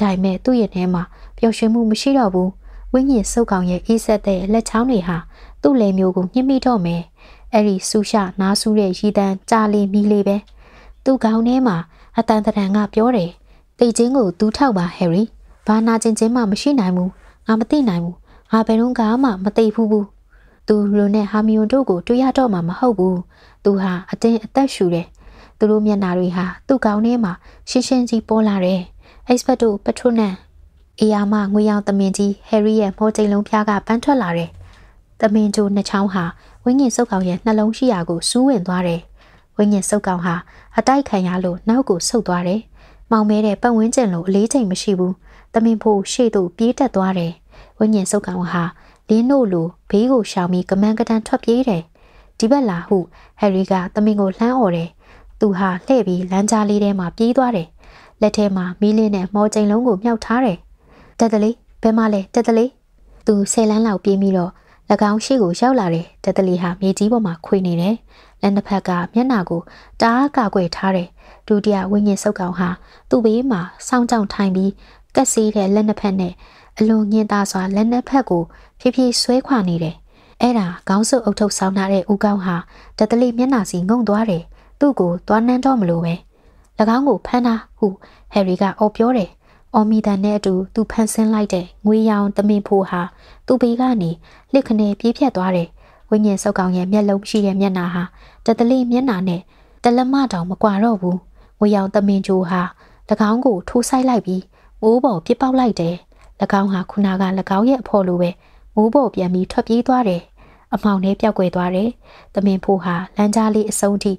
ဒါပေမဲ့သူ့ရဲ့ထဲမှာပျော်ရွှင်မှုမရှိတော့ဘူးဝိညာဉ်ဆုပ်ကောင်ရဲ့အေးဆက်တဲ့လက်ချောင်းတွေဟာသူ့လေမျိုးကိုညှစ်မိတော့မယ်အဲ့ဒီဆူရှနားဆူတဲ့ရီတန်ကြာလေမီလေပဲသူ့ခေါင်းထဲမှာအတန်တန်ကပြောတယ်တိတ်ချင်းကိုတူးထောက်ပါဟယ်ရီဘာနာချင်းချင်းမှမရှိနိုင်ဘူးငါမသိနိုင်ဘူးငါဘယ်တော့မှမသိဘူးဘူးသူလူနဲ့ဟာမီယွန်တို့ကိုတွေ့ရတော့မှမဟုတ်ဘူးသူဟာအတင်းအသက်ရှူတယ်။သူတို့မျက်နာတွေဟာသူ့ကောင်းထဲမှာရှင်းရှင်းကြီးပေါ်လာတယ်။ Experto Patronum အေယာမငွေရောင်သမင်ကြီး Harry ရဲ့မောကြိမ်လုံးဖျားကပန်းထွက်လာတယ်။သမင်ကျိုနှစ်ချောင်းဟာဝိညာဉ်စုပ်ကောင်ရဲ့နှလုံးရှိရာကိုစူးဝင်သွားတယ်။ဝိညာဉ်စုပ်ကောင်ဟာအတိုက်ခံရလို့နောက်ကိုဆုတ်သွားတယ်။မောင်မဲတဲ့ပတ်ဝန်းကျင်လိုအလေးချိန်မရှိဘူး။သမင်ဖို့ရှေ့သို့ပြေးတက်သွားတယ်။ဝိညာဉ်စုပ်ကောင်ဟာလင်းတို့လိုဘေးကိုရှောင်ပြီးကမန်းကတန်ထွက်ပြေးတယ်။ဒီဘက်လာဟုဟယ်ရီကသမင်ကိုလှမ်းអော်တယ်သူဟာလှည့်ပြီးလမ်းကြားလေးထဲမှာပြေးသွားတယ်လက်ထဲမှာမီးလင်းနဲ့မော်ကြိမ်လုံးကိုမြှောက်ထားတယ်တက်တလေးဘယ်မှလဲတက်တလေးသူဆယ်လမ်းလောက်ပြေးပြီးတော့၎င်းရှိကိုရောက်လာတယ်တက်တလီဟာမြေကြီးပေါ်မှာခွေနေတယ်လက်နှစ်ဖက်ကမျက်နှာကိုတအားကကွယ်ထားတယ်ဒုတိယဝိညာဉ်ဆုပ်ကောင်ဟာသူ့ဘေးမှာစောင့်ကြောင့်ထိုင်ပြီးကက်ဆေးတဲ့လက်နှစ်ဖက်နဲ့အလွန်ညင်သာစွာလက်နှစ်ဖက်ကို ဖြည်းဖြည်းဆွဲခွာနေတယ်အဲ့ဒါခေါင်းစုပ်အုပ်ထုပ်ဆောင်းထားတဲ့ဦးကောင်းဟာတတလိမျက်နှာစီငုံသွားတယ်သူ့ကိုသွားနှမ်းတော့မလို့ပဲ၎င်းကိုဖမ်းထားဟုဟယ်ရီကအော်ပြောတယ်အော်မီတန်နဲ့အတူသူဖန်ဆင်းလိုက်တဲ့ငွေရောင်တမင်ဖိုဟာသူ့ဘေးကနေလှစ်ခနဲပြေးဖြတ်သွားတယ်ဝိညာဉ်ဆုပ်ကောင်ရဲ့မျက်လုံးရှိတဲ့မျက်နှာဟာတတလိမျက်နှာနဲ့တလက်မတောင်မကွာတော့ဘူးငွေရောင်တမင်ချိုဟာ၎င်းကိုထိုးဆိုင်လိုက်ပြီးမိုးပေါ်ပြစ်ပေါက်လိုက်တယ်၎င်းဟာခုနက၎င်းရဲ့အဖော်လိုပဲမိုးပေါ်ပြန်ပြီးထွက်ပြေးသွားတယ်။အမောင်နဲ့ပျောက်ကွယ်သွားတယ်။သမင်ဖိုးဟာလမ်းကြားလေးအဆုံးထိ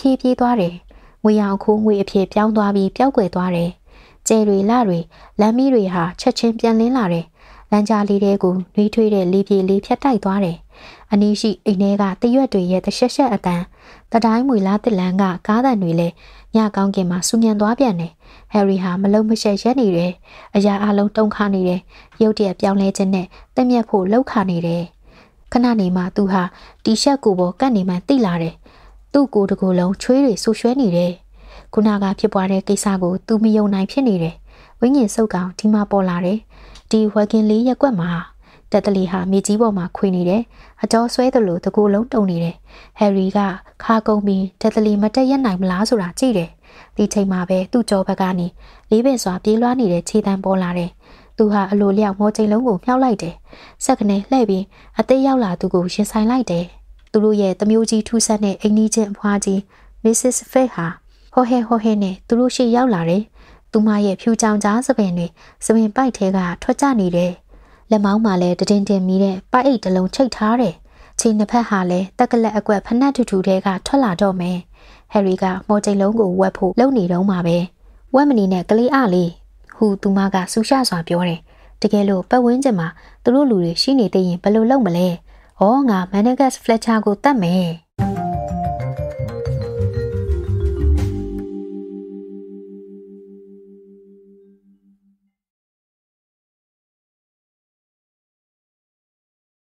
ဖြည်းဖြည်းပြေးသွားတယ်။ငွေရောင်ခိုးငွေအဖြစ်ပြောင်းသွားပြီးပျောက်ကွယ်သွားတယ်။ကျဲတွေလတွေလမ်းမီးတွေဟာချက်ချင်းပြန်လင်းလာတယ်။လမ်းကြားလေးတဲကိုနှွေးထွေးတဲ့လေပြေလေးဖြတ်တိုက်သွားတယ်။အနီးရှိအိမ်ထဲကတရွက်တွေရဲ့တရှက်ရှက်အတန်တတိုင်းမွေလားတစ်လန်းကကားတန်တွေလည်းညကောင်းကင်မှာစူညံသွားပြန်တယ်ဟယ်ရီဟာမလုံမရှက်ရက်နေတယ်အရာအလုံးတုံခါနေတယ်ရုတ်တရက်ပြောင်းလဲခြင်းနဲ့တက်မြက်ဖို့လှုပ်ခါနေတယ်ခဏနေမှသူဟာတီရှပ်ကိုပေါ်ကတ်နေမှသိလာတယ်သူ့ကိုယ်တကိုယ်လုံးချွေးတွေဆူရွှဲနေတယ်ခုနကဖြစ်ပွားတဲ့ကိစ္စကိုသူမယုံနိုင်ဖြစ်နေတယ်ဝိညာဉ်စုပ်ကောင်ဒီမှာပေါ်လာတယ်ဒီဝက်ကင်လေးရက်ွက်မှာတက်တလီဟာမြေကြီးပေါ်မှာခွေနေတယ်။အကြောဆွဲသလိုတကူလုံးတုံနေတယ်။ဟယ်ရီကခါကုန်ပြီးတက်တလီမတက်ရနိုင်မလားဆိုတာကြည့်တယ်။ဒီချိန်မှာပဲသူ့ကြောဘက်ကနေလေးပင်စွာပြေးလွှားနေတဲ့ခြေတံပေါ်လာတယ်။သူဟာအလိုလျောက်မောချိန်လုံးကိုမြှောက်လိုက်တယ်။စက်ကနေလှည့်ပြီးအသေးရောက်လာသူကိုရင်ဆိုင်လိုက်တယ်။သူတို့ရဲ့တမျိုးကြီးထူးဆန်းတဲ့အင်းကြီးချင်းအဖွားကြီး Mrs. Fay ဟာဟိုဟဲဟိုဟဲနဲ့သူတို့ရှေ့ရောက်လာတယ်။သူမရဲ့ဖြူချောင်ကြားသပင်တွေသပင်ပိုက်ထဲကထွက်ကျနေတယ်လက်မောင်းမှာလည်းတင်းတင်းမီတဲ့ပိုက်အိတ်တစ်လုံးချိတ်ထားတယ်။ခြေနှစ်ဖက်ဟာလည်းတက်ကလက်အကွက်ဖနက်ထူထူတဲကထွက်လာတော့မယ်။ဟယ်ရီကမော်ချိန်လုံးကိုဝက်ဖို့လုပ်နေတော့မှာပဲ။ဝက်မနေနဲ့ကလေးအားလေးဟူသူမကစူရှစွာပြောတယ်။တကယ်လို့ပတ်ဝန်းကျင်မှာသူတို့လူတွေရှိနေသေးရင်ဘယ်လိုလုပ်မလဲ။ဩငါမန်နဂတ်ဖလက်ချာကိုတတ်မယ်။